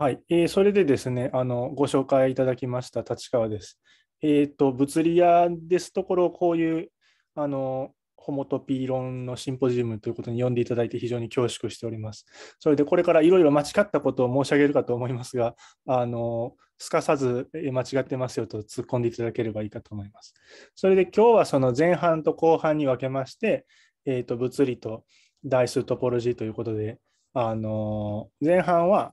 はい、えー、それでですねあの、ご紹介いただきました立川です。えっ、ー、と、物理屋ですところ、こういうあのホモトピー論のシンポジウムということに呼んでいただいて非常に恐縮しております。それでこれからいろいろ間違ったことを申し上げるかと思いますが、あのすかさず間違ってますよと突っ込んでいただければいいかと思います。それで今日はその前半と後半に分けまして、えー、と物理と代数トポロジーということで、あの前半は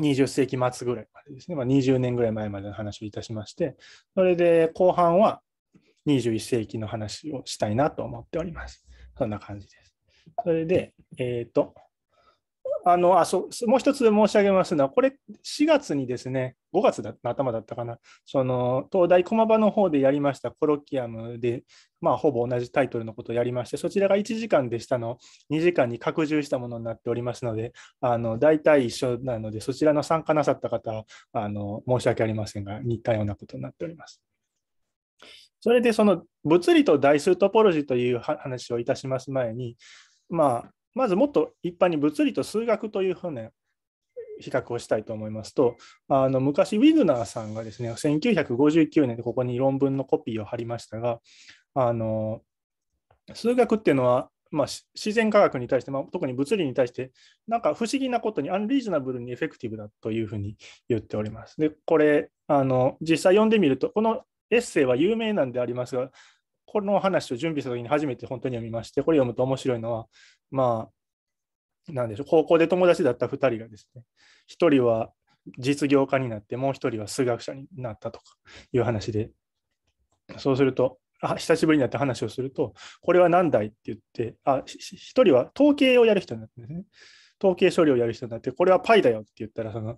20世紀末ぐらいまでですね、まあ、20年ぐらい前までの話をいたしまして、それで後半は21世紀の話をしたいなと思っております。そんな感じです。それで、えっ、ー、と、あのあそもう一つ申し上げますのは、これ、4月にですね、5月の頭だったかな、その東大駒場の方でやりましたコロキアムで、まあ、ほぼ同じタイトルのことをやりまして、そちらが1時間でしたの、2時間に拡充したものになっておりますので、あの大体一緒なので、そちらの参加なさった方あの申し訳ありませんが、似たようなことになっております。それで、その物理と代数トポロジーという話をいたします前に、まあ、まずもっと一般に物理と数学というふうな比較をしたいと思いますと、あの昔、ウィグナーさんがですね、1959年でここに論文のコピーを貼りましたが、あの数学っていうのは、まあ、自然科学に対して、まあ、特に物理に対して、なんか不思議なことにアンリーズナブルにエフェクティブだというふうに言っております。で、これ、あの実際読んでみると、このエッセイは有名なんでありますが、この話を準備した時に初めて本当に読みまして、これ読むと面白いのは、まあ、なんでしょう、高校で友達だった2人がですね、1人は実業家になって、もう1人は数学者になったとかいう話で、そうすると、あ久しぶりになって話をすると、これは何だいって言って、あ1人は統計をやる人になってですね、統計処理をやる人になって、これは π だよって言ったら、その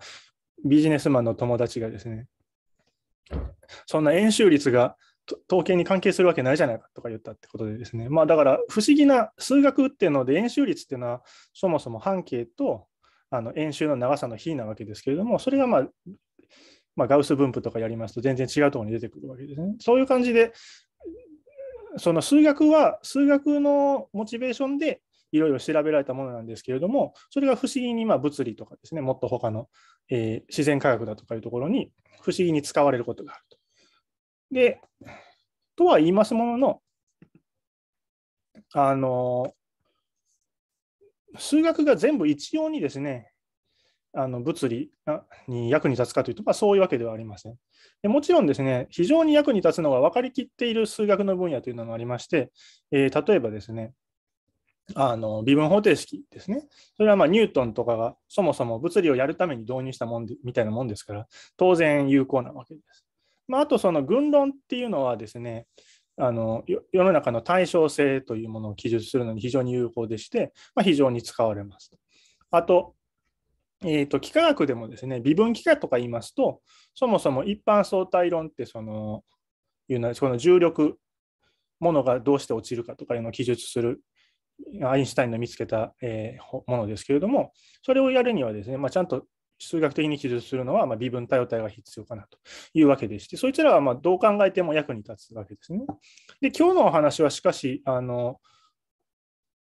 ビジネスマンの友達がですね、そんな円周率が統計に関係するわけないじゃないかとか言ったってことでですね、まあ、だから不思議な数学っていうので円周率っていうのはそもそも半径とあの円周の長さの比なわけですけれどもそれがまあ、まあ、ガウス分布とかやりますと全然違うところに出てくるわけですね。そういう感じでその数学は数学のモチベーションでいろいろ調べられたものなんですけれどもそれが不思議にまあ物理とかですねもっと他の、えー、自然科学だとかいうところに不思議に使われることがある。で、とは言いますものの、あの、数学が全部一様にですね、あの物理に役に立つかというと、まあ、そういうわけではありませんで。もちろんですね、非常に役に立つのが分かりきっている数学の分野というのもありまして、えー、例えばですね、あの微分方程式ですね。それはまあニュートンとかがそもそも物理をやるために導入したもんみたいなもんですから、当然有効なわけです。まあ、あとその軍論っていうのはですねあの世の中の対称性というものを記述するのに非常に有効でして、まあ、非常に使われます。あと、えーと、と幾何学でもですね微分幾何とか言いますとそもそも一般相対論ってそのいうのはその重力ものがどうして落ちるかとかいうのを記述するアインシュタインの見つけた、えー、ものですけれどもそれをやるにはですね、まあ、ちゃんと数学的に記述するのは、ま微分多様体が必要かなというわけでして、そいつらはまどう考えても役に立つわけですね。で、今日のお話はしかし、あの、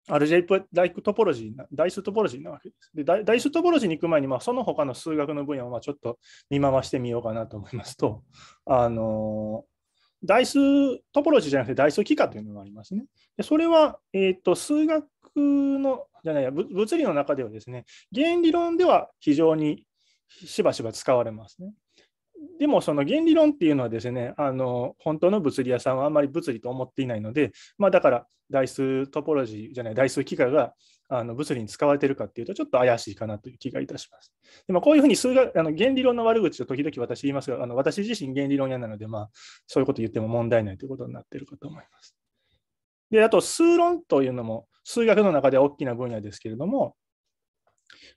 アルジェイプダイクトポロジー、ダイストポロジーなわけです。でダイストポロジーに行く前に、まあ、その他の数学の分野をまちょっと見回してみようかなと思いますと、あのダイストポロジーじゃなくてダイス幾何というのがありますね。でそれは、えーと数学のじゃないや、物理の中ではですね、原理論では非常にしばしば使われますね。でもその原理論っていうのはですねあの本当の物理屋さんはあんまり物理と思っていないので、まあ、だから台数トポロジーじゃない台数機械があの物理に使われてるかっていうとちょっと怪しいかなという気がいたします。でもこういうふうに数学あの原理論の悪口を時々私言いますがあの私自身原理論屋なので、まあ、そういうこと言っても問題ないということになってるかと思います。であと数論というのも数学の中では大きな分野ですけれども、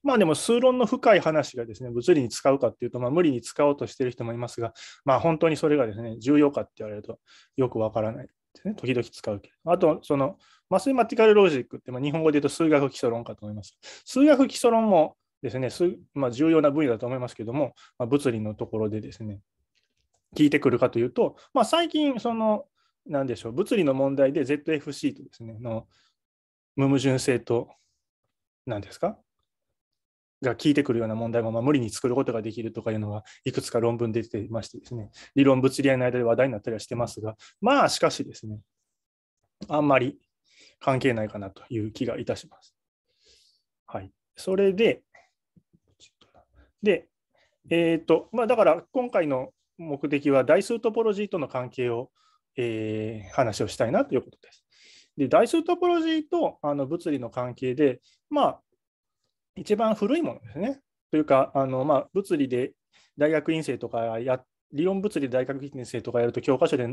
まあでも数論の深い話がですね、物理に使うかっていうと、まあ、無理に使おうとしてる人もいますが、まあ本当にそれがですね、重要かって言われるとよくわからないですね。時々使うけど。あと、その、マスマティカルロジックって、まあ、日本語で言うと数学基礎論かと思います。数学基礎論もですね、まあ、重要な分野だと思いますけども、まあ、物理のところでですね、聞いてくるかというと、まあ最近、その、なんでしょう、物理の問題で ZFC とですね、の無矛盾性と何ですかが効いてくるような問題も、まあ、無理に作ることができるとかいうのはいくつか論文出ていましてですね理論物理合の間で話題になったりはしてますがまあしかしですねあんまり関係ないかなという気がいたします。はい、それで、で、えっ、ー、と、まあ、だから今回の目的は、代数トポロジーとの関係を、えー、話をしたいなということです。で代数トポロジーとあの物理の関係で、まあ、一番古いものですね。というか、あのまあ、物理で大学院生とかや、理論物理で大学院生とかやると教科書で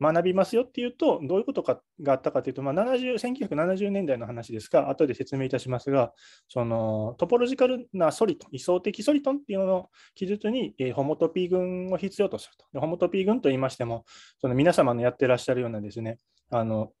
学びますよっていうと、どういうことがあったかというと、まあ70、1970年代の話ですが、後で説明いたしますが、そのトポロジカルなソリトン、位相的ソリトンっていうのの記述に、えー、ホモトピー群を必要とすると。でホモトピー群と言いましても、その皆様のやってらっしゃるようなですね、あの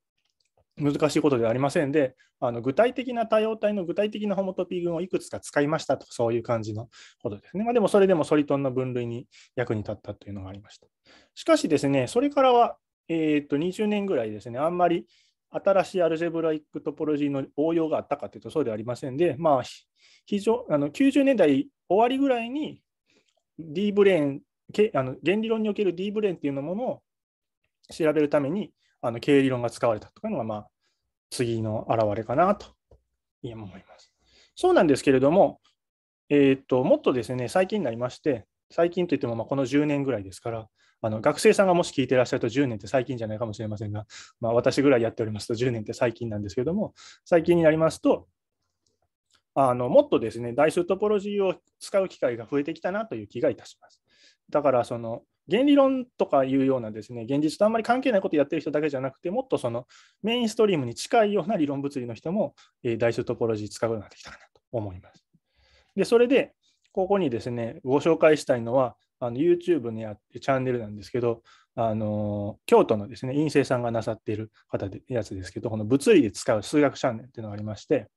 難しいことではありませんで、あの具体的な多様体の具体的なホモトピー群をいくつか使いましたとそういう感じのことですね。まあ、でもそれでもソリトンの分類に役に立ったというのがありました。しかしですね、それからは、えー、と20年ぐらいですね、あんまり新しいアルジェブライクトポロジーの応用があったかというとそうではありませんで、まあ、非常あの90年代終わりぐらいに D ブレーン、あの原理論における D ブレーンっていうのものを調べるために、あの経営理論が使われたというのが、まあ、次の表れかなと思います。そうなんですけれども、えーと、ともっとですね最近になりまして、最近といってもまあこの10年ぐらいですから、あの学生さんがもし聞いてらっしゃると10年って最近じゃないかもしれませんが、まあ、私ぐらいやっておりますと10年って最近なんですけども、最近になりますと、あのもっとですね、代数トポロジーを使う機会が増えてきたなという気がいたします。だから、その原理論とかいうようなですね現実とあんまり関係ないことやってる人だけじゃなくてもっとそのメインストリームに近いような理論物理の人も、えー、代数トポロジー使うようになってきたかなと思います。でそれでここにですねご紹介したいのはあの YouTube にあってチャンネルなんですけどあの京都のですね院生さんがなさっている方でやつですけどこの物理で使う数学チャンネルっていうのがありまして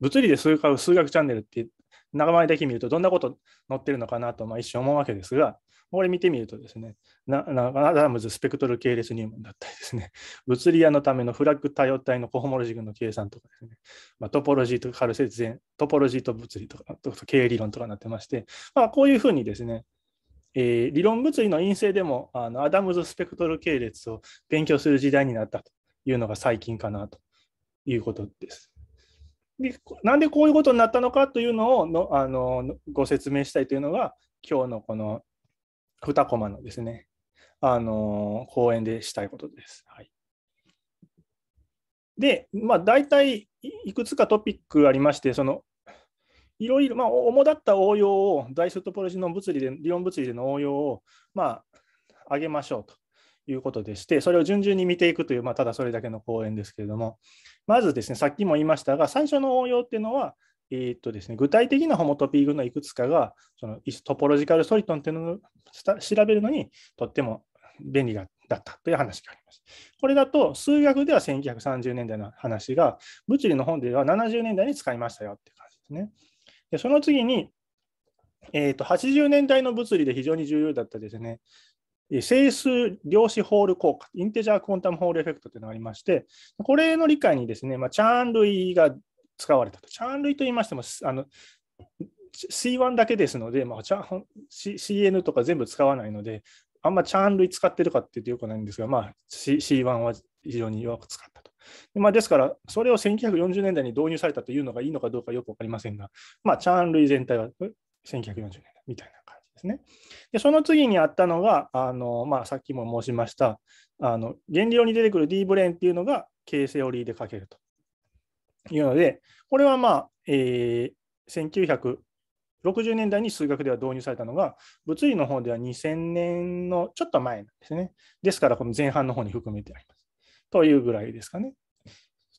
物理で使う数学チャンネルって名前だけ見るとどんなこと載ってるのかなと、まあ、一瞬思うわけですがこれ見てみるとですね、アダムズスペクトル系列入門だったりですね、物理屋のためのフラッグ多様体のコホモロジグの計算とかですね、まあ、トポロジーとカルセツ全、トポロジーと物理とか、と経営理論とかになってまして、まあ、こういうふうにですね、えー、理論物理の陰性でもあのアダムズスペクトル系列を勉強する時代になったというのが最近かなということです。でなんでこういうことになったのかというのをのあのご説明したいというのが今日のこの2コマのですね、あの講演でしたいことです。はい、で、まあ、大体いくつかトピックありまして、そのいろいろ、まあ、主だった応用を、代数トポロジーの物理で、理論物理での応用を、まあ、上げましょうということでして、それを順々に見ていくという、まあ、ただそれだけの講演ですけれども、まずですね、さっきも言いましたが、最初の応用っていうのは、えーとですね、具体的なホモトピー群のいくつかがそのトポロジカルソリトンっていうのを調べるのにとっても便利だったという話があります。これだと数学では1930年代の話が物理の本では70年代に使いましたよっていう感じですね。でその次に、えー、と80年代の物理で非常に重要だったですね整数量子ホール効果、インテジャークォンタムホールエフェクトというのがありまして、これの理解にですね、まあ、チャーン・ルイが使われたと。チャン類と言いましても、あの C1 だけですので、まあ、CN とか全部使わないので、あんまチャン類使ってるかっていうとよくないんですが、まあ、C1 は非常に弱く使ったと。でまあ、ですから、それを1940年代に導入されたというのがいいのかどうかよく分かりませんが、まあ、チャン類全体は1940年代みたいな感じですね。でその次にあったのが、あのまあ、さっきも申しましたあの、原理論に出てくる D ブレーンっていうのが、K セオリーで書けると。いうので、これはまあ、えー、1960年代に数学では導入されたのが、物理の方では2000年のちょっと前なんですね。ですから、この前半の方に含めてあります。というぐらいですかね。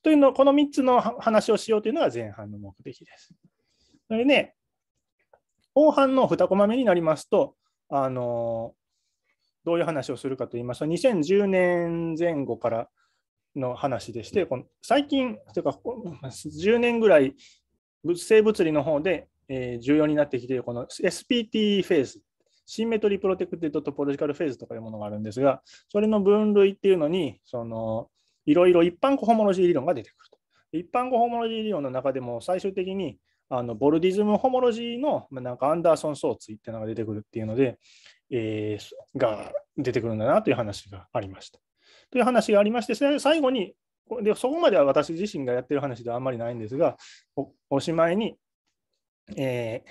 というの、この3つの話をしようというのが前半の目的です。それで、ね、後半の2コマ目になりますと、あのどういう話をするかと言いますと、2010年前後からの話でして、この最近というか10年ぐらい物性物理の方で、えー、重要になってきているこの SPT フェーズ、シンメトリープロテクテッドトポロジカルフェーズとかいうものがあるんですが、それの分類っていうのに、そのいろいろ一般コホモロジー理論が出てくると。一般コホモロジー理論の中でも最終的にあのボルディズムホモロジーのなんかアンダーソン相対っていうのが出てくるっていうので、えー、が出てくるんだなという話がありました。という話がありまして、最後に、でそこまでは私自身がやってる話ではあんまりないんですが、おしまいに、えー、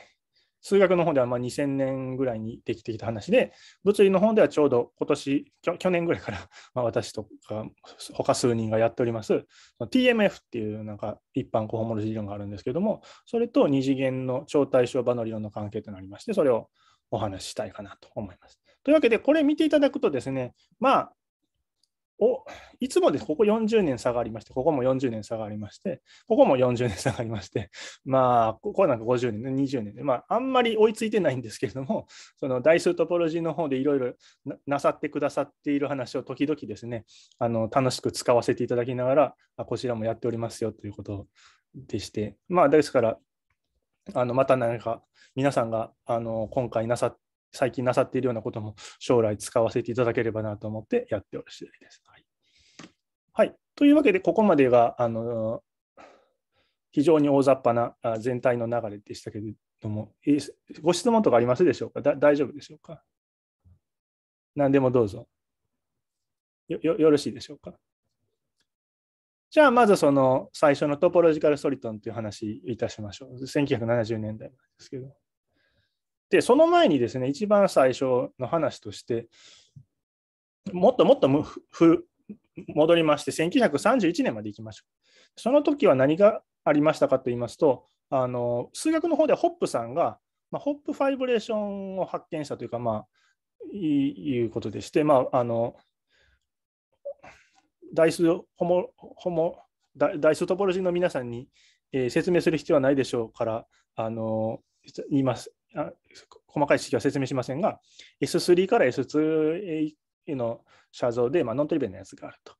数学の方ではま2000年ぐらいにできてきた話で、物理の方ではちょうど今年、去年ぐらいから ま私とか他数人がやっております、TMF っていうなんか一般コホモロジー理論があるんですけども、それと二次元の超対称場の理論の関係となりまして、それをお話ししたいかなと思います。というわけで、これ見ていただくとですね、まあ、おいつもです、ここ40年下がりまして、ここも40年下がりまして、ここも40年下がりまして、まあ、ここなんか50年、20年で、まあ、あんまり追いついてないんですけれども、その代数トポロジーの方でいろいろなさってくださっている話を時々ですね、あの楽しく使わせていただきながらこちらもやっておりますよということでして、まあ、ですから、あのまた何か皆さんがあの今回なさって、最近なさっているようなことも将来使わせていただければなと思ってやっておる次第です。はい。はい、というわけで、ここまでがあの非常に大雑把な全体の流れでしたけれども、ご質問とかありますでしょうか大丈夫でしょうか何でもどうぞよ。よろしいでしょうかじゃあ、まずその最初のトポロジカルソリトンという話いたしましょう。1970年代ですけど。で、その前にですね、一番最初の話として、もっともっと戻りまして、1931年までいきましょう。その時は何がありましたかと言いますと、あの数学の方でホップさんが、まあ、ホップファイブレーションを発見したというか、まあ、いうことでして、まあ、あのダイスホモホモトポロジーの皆さんに、えー、説明する必要はないでしょうからあの言います細かい指摘は説明しませんが、S3 から S2 の写像で、まあ、ノントリベアなやつがあると。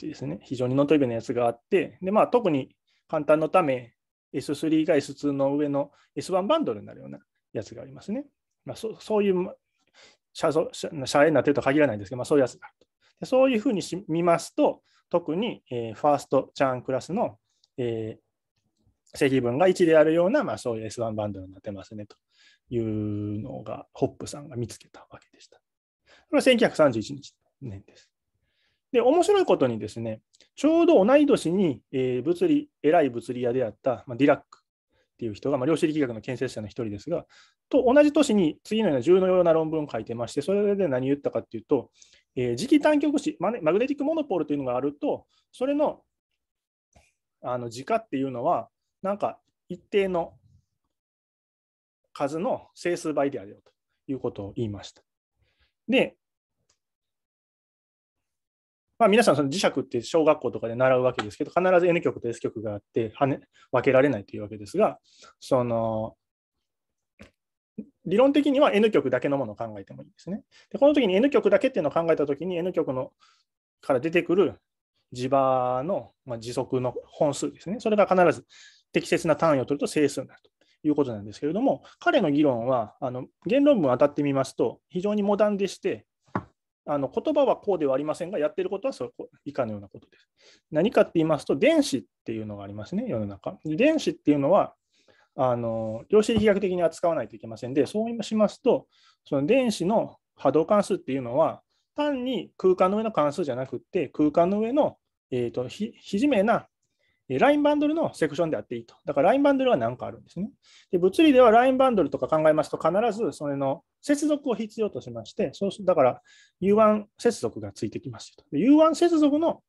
ですね、非常にノントリベアなやつがあって、でまあ、特に簡単のため、S3 が S2 の上の S1 バンドルになるようなやつがありますね。まあ、そそういう写像写絵になっていると限らないんですけど、まあ、そういうやつがあると。でそういうふうにし見ますと、特に、えー、ファーストチャンクラスの、えー、積分が1であるような、まあ、そういう S1 バンドルになってますねと。いうのが、ホップさんが見つけたわけでした。これは1931年です。で、面白いことにですね、ちょうど同い年に、えー、物理、偉い物理屋であった、まあ、ディラックっていう人が、まあ、量子力学の建設者の一人ですが、と同じ年に次のような重要な論文を書いてまして、それで何言ったかっていうと、えー、磁気単極子マグネティックモノポールというのがあると、それのあの磁化っていうのは、なんか一定の数の整数倍であるよということを言いました。で、まあ、皆さんその磁石って小学校とかで習うわけですけど必ず N 極と S 極があっては、ね、分けられないというわけですがその理論的には N 極だけのものを考えてもいいですね。でこの時に N 極だけっていうのを考えた時に N 極のから出てくる磁場の、まあ、時速の本数ですね。それが必ず適切な単位を取ると整数になると。いうことなんですけれども、彼の議論は、あの言論文を当たってみますと、非常にモダンでして、あの言葉はこうではありませんが、やってることはそ以下のようなことです。何かって言いますと、電子っていうのがありますね、世の中。電子っていうのは、あの量子力学的に扱わないといけませんで、そうしますと、その電子の波動関数っていうのは、単に空間の上の関数じゃなくて、空間の上の、えーと、とひ非自明なラインバンドルのセクションであっていいと。だからラインバンドルは何かあるんですね。で物理ではラインバンドルとか考えますと、必ずそれの接続を必要としまして、そうすだから U1 接続がついてきますと。U1 接続の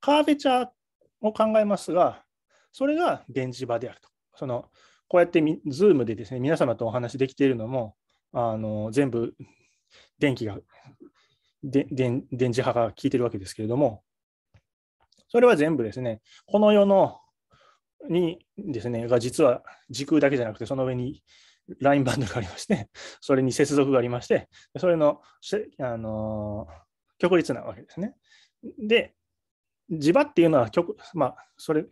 カーェチャーを考えますが、それが電磁場であると。そのこうやってズームでですね、皆様とお話できているのも、あの全部電気がで電磁波が効いてるわけですけれども、それは全部ですね、この世のにですね、が実は時空だけじゃなくて、その上にラインバンドがありまして、それに接続がありまして、それの、あのー、極率なわけですね。で、磁場っていうのは極、まあ、それ、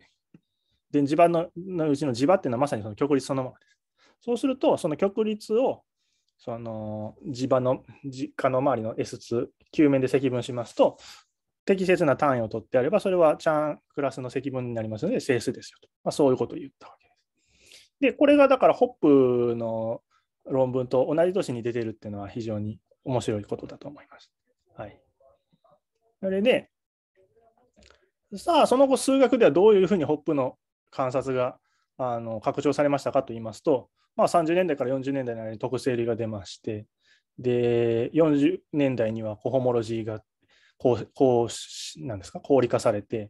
で磁場ののうちの磁場っていうのはまさにその極率そのままです。そうすると、その極率をその磁場の実家の周りの S2 球面で積分しますと、適切な単位を取ってあれば、それはちゃんクラスの積分になりますので、整数ですよと。まあ、そういうことを言ったわけです。で、これがだから、ホップの論文と同じ年に出てるっていうのは非常に面白いことだと思います。はい。それで、さあ、その後、数学ではどういうふうにホップの観察があの拡張されましたかと言いますと、まあ、30年代から40年代の間に特性理が出まして、で、40年代にはコホモロジーがこう、こう、なんですか、氷化されて、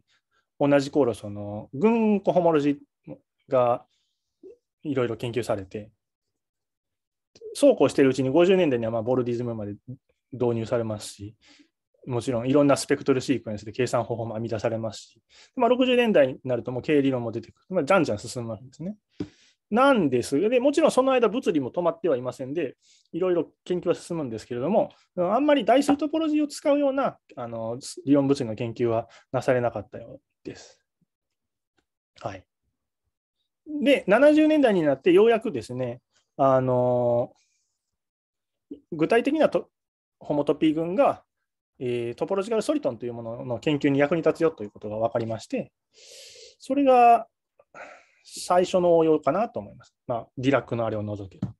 同じ頃、その、群コホモロジーがいろいろ研究されて、そうこうしてるうちに50年代にはまボルディズムまで導入されますし、もちろんいろんなスペクトルシークエンスで計算方法も編み出されますし、まあ、60年代になるともう経営理論も出てくる、まあ、じゃんじゃん進むわけですね。なんですでもちろんその間、物理も止まってはいませんで、いろいろ研究は進むんですけれども、あんまり代数トポロジーを使うようなあの理論物理の研究はなされなかったようです。はい、で、70年代になってようやくですね、あの具体的なとホモトピー群が、えー、トポロジカルソリトンというものの研究に役に立つよということが分かりまして、それが最初の応用かなと思います。まあ、ディラックのあれを除けば。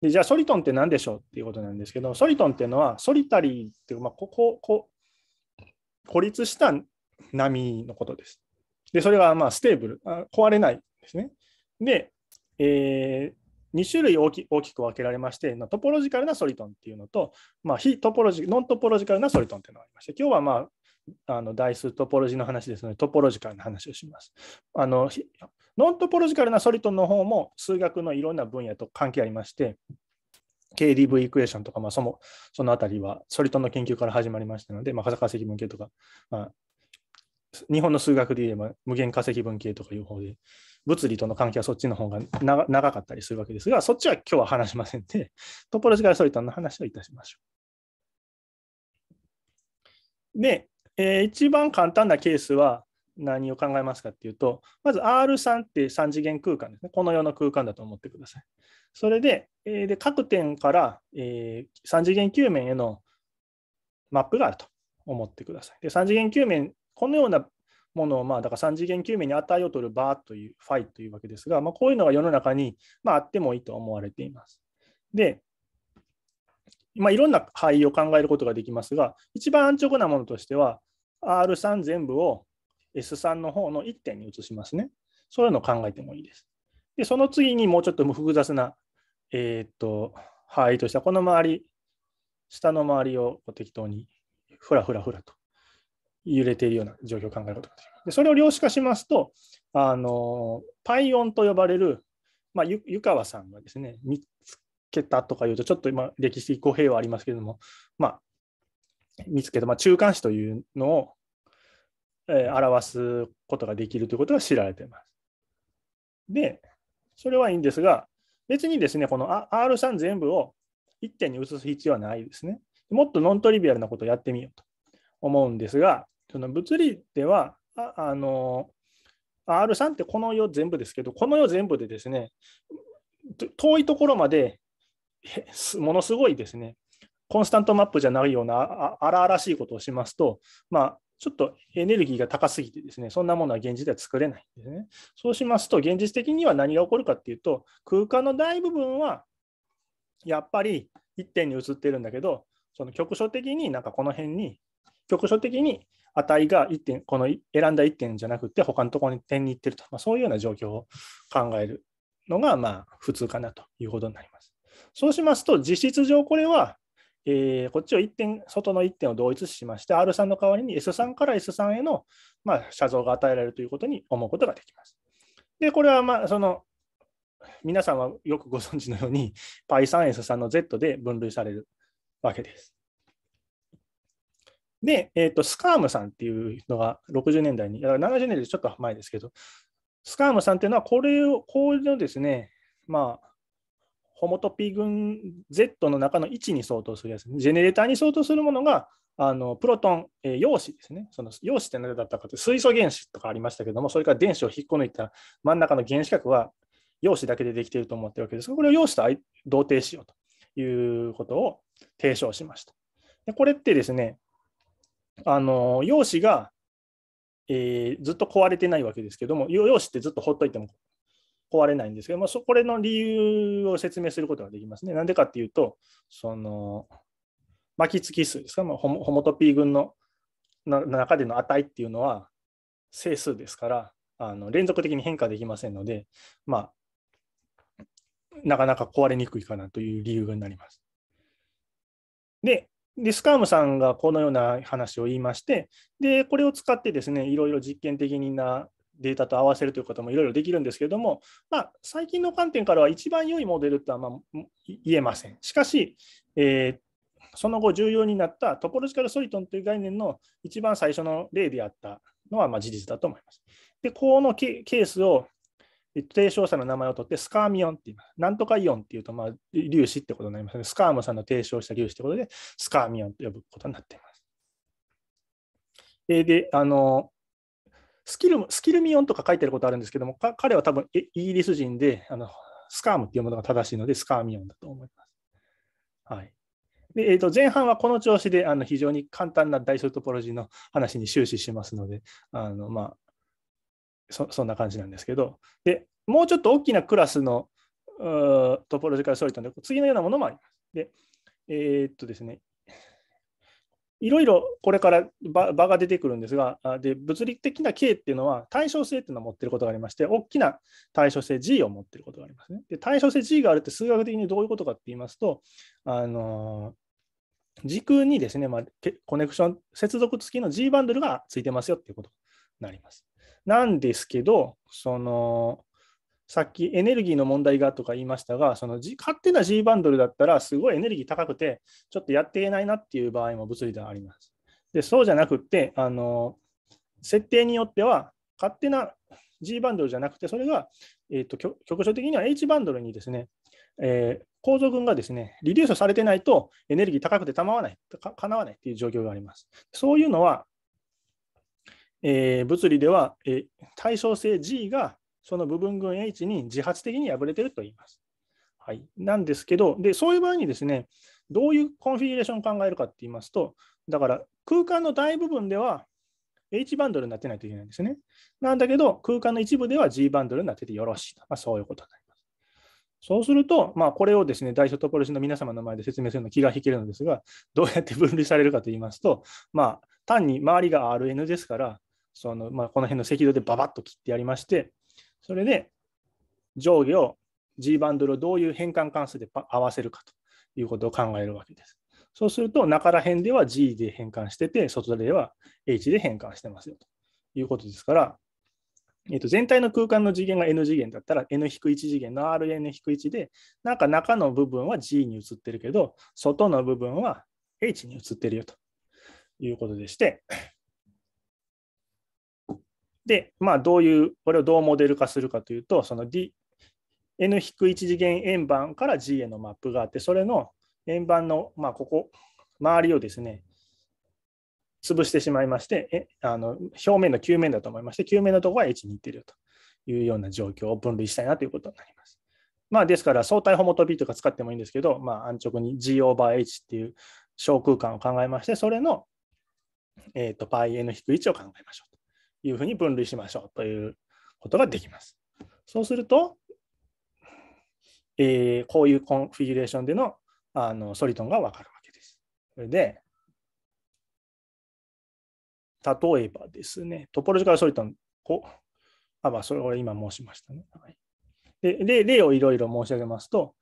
でじゃあ、ソリトンって何でしょうっていうことなんですけど、ソリトンっていうのは、ソリタリーっていう、まあ、こここ孤立した波のことです。で、それがまあステーブル、壊れないですね。で、えー、2種類大き大きく分けられまして、トポロジカルなソリトンっていうのと、まあ、非トポロジノントポロジカルなソリトンっていうのがありまして、今日はまああの代数トポロジーの話ですので、トポロジカルな話をします。あのノントポロジカルなソリトンの方も数学のいろんな分野と関係ありまして、KDV イクエーションとか、まあ、そのそのあたりはソリトンの研究から始まりましたので、まあ、化石分系とか、まあ、日本の数学で言えば無限化石分系とかいう方で、物理との関係はそっちの方が長かったりするわけですが、そっちは今日は話しませんで、トポロジカルソリトンの話をいたしましょう。で、えー、一番簡単なケースは何を考えますかっていうと、まず R3 って3次元空間ですね。この世の空間だと思ってください。それで、えー、で各点から、えー、3次元球面へのマップがあると思ってください。で3次元球面、このようなものを、まあ、だから3次元球面に値を取るバーというファイというわけですが、まあ、こういうのが世の中に、まあ、あってもいいと思われています。で、まあ、いろんな範囲を考えることができますが、一番安直なものとしては、R3 全部を S3 の方の1点に移しますね。そういうのを考えてもいいです。で、その次にもうちょっと複雑な、えー、っと、範囲としては、この周り、下の周りを適当にふらふらふらと揺れているような状況を考えることができます。でそれを量子化しますと、あの、パイオンと呼ばれる、まあ、湯川さんがですね、たとかいうと、ちょっと今、歴史的公平はありますけれども、まあ、見つけた、まあ、中間子というのを、えー、表すことができるということが知られています。で、それはいいんですが、別にですね、この R3 全部を1点に移す必要はないですね。もっとノントリビアルなことをやってみようと思うんですが、その物理では、あ、あの R3 ってこの世全部ですけど、この世全部でですね、遠いところまでものすごいですね、コンスタントマップじゃないような荒々しいことをしますと、まあ、ちょっとエネルギーが高すぎてですね、そんなものは現実では作れないんですね。そうしますと、現実的には何が起こるかっていうと、空間の大部分はやっぱり一点に移ってるんだけど、その局所的になんかこの辺に、局所的に値が1点、この選んだ1点じゃなくて、他のところに点に行ってると、まあ、そういうような状況を考えるのが、まあ、普通かなということになります。そうしますと、実質上これは、えー、こっちを1点、外の1点を同一視しまして、R3 の代わりに S3 から S3 への、まあ、写像が与えられるということに思うことができます。で、これはまあその皆さんはよくご存知のように p y t S3 の Z で分類されるわけです。で、えーと、とスカームさんっていうのが60年代に、70年代でちょっと前ですけど、スカームさんっていうのは、これを、こういうのですね、まあ、ホモトピ群 Z の中の位置に相当するやつ、ジェネレーターに相当するものが、あのプロトン、えー、陽子ですね。その陽子って何だったかって、水素原子とかありましたけども、それから電子を引っこ抜いた真ん中の原子核は陽子だけでできていると思ってるわけですが、これを陽子と同定しようということを提唱しました。でこれってですね、あの陽子が、えー、ずっと壊れてないわけですけども、陽子ってずっとほっといても壊れないんですけども、そこれの理由を説明することができますね。なんでかっていうと、その巻きつき数ですか、まあ、ホモホモトピー群の中での値っていうのは整数ですから、あの連続的に変化できませんので、まあ、なかなか壊れにくいかなという理由になります。で、でスカームさんがこのような話を言いまして、でこれを使ってですね、いろいろ実験的なデータと合わせるということもいろいろできるんですけれども、まあ、最近の観点からは一番良いモデルとはま言えません。しかし、えー、その後重要になったトポロジカルソリトンという概念の一番最初の例であったのはま事実だと思います。で、このケースを提唱者の名前を取ってスカーミオンって言います。なんとかイオンっていうと、まあ、粒子ってことになりますの、ね、で、スカームさんの提唱した粒子ってことで、スカーミオンと呼ぶことになっています。で、あの、スキルスキルミオンとか書いてることあるんですけども、彼は多分イギリス人であの、スカームっていうものが正しいので、スカーミオンだと思います。はいでえー、と前半はこの調子であの非常に簡単なソルトポロジーの話に終始しますので、あのまあ、そそんな感じなんですけどで、もうちょっと大きなクラスのトポロジカルソリッドで、次のようなものもあります。でえー、っとですね、いろいろこれから場が出てくるんですがで、物理的な K っていうのは対称性っていうのを持ってることがありまして、大きな対称性 G を持ってることがありますね。で対称性 G があるって数学的にどういうことかって言いますと、あのー、時空にですね、まあ、コネクション、接続付きの G バンドルがついてますよっていうことになります。なんですけど、その、さっきエネルギーの問題がとか言いましたが、その勝手な G バンドルだったら、すごいエネルギー高くて、ちょっとやっていないなっていう場合も物理ではあります。で、そうじゃなくって、あの設定によっては、勝手な G バンドルじゃなくて、それが、えーと、局所的には H バンドルにですね、えー、構造群がですね、リデュースされてないとエネルギー高くてたまわない、かなわないっていう状況があります。そういうのは、えー、物理では、えー、対称性 G がその部分群 H に自発的に破れてると言います。はい、なんですけどで、そういう場合にですね、どういうコンフィギュレーションを考えるかって言いますと、だから空間の大部分では H バンドルになってないといけないんですね。なんだけど、空間の一部では G バンドルになっててよろしいと。まあ、そういうことになります。そうすると、まあ、これをですね、代小トポロシの皆様の前で説明するの気が引けるのですが、どうやって分類されるかと言いますと、まあ、単に周りが RN ですから、そのまあ、この辺の赤道でばばっと切ってやりまして、それで上下を G バンドルをどういう変換関数で合わせるかということを考えるわけです。そうすると中ら辺では G で変換してて、外では H で変換してますよということですから、えー、と全体の空間の次元が N 次元だったら N-1 次元の Rn-1 で、なんか中の部分は G に移ってるけど、外の部分は H に移ってるよということでして、で、まあ、どういう、これをどうモデル化するかというと、その D、N-1 次元円盤から G へのマップがあって、それの円盤の、まあ、ここ、周りをですね、潰してしまいまして、えあの表面の球面だと思いまして、球面のところは H に行っているというような状況を分類したいなということになります。まあ、ですから、相対ホモトピーとか使ってもいいんですけど、まあ、安直に G オーバー H っていう小空間を考えまして、それの、えーと、πn-1 を考えましょういうふうに分類しましょうということができます。そうすると、えー、こういうコンフィギュレーションでのあのソリトンがわかるわけです。それで、例えばですね、トポロジカルソリトン、こう、あ、まあ、それを今申しましたね。はい、で例をいろいろ申し上げますと、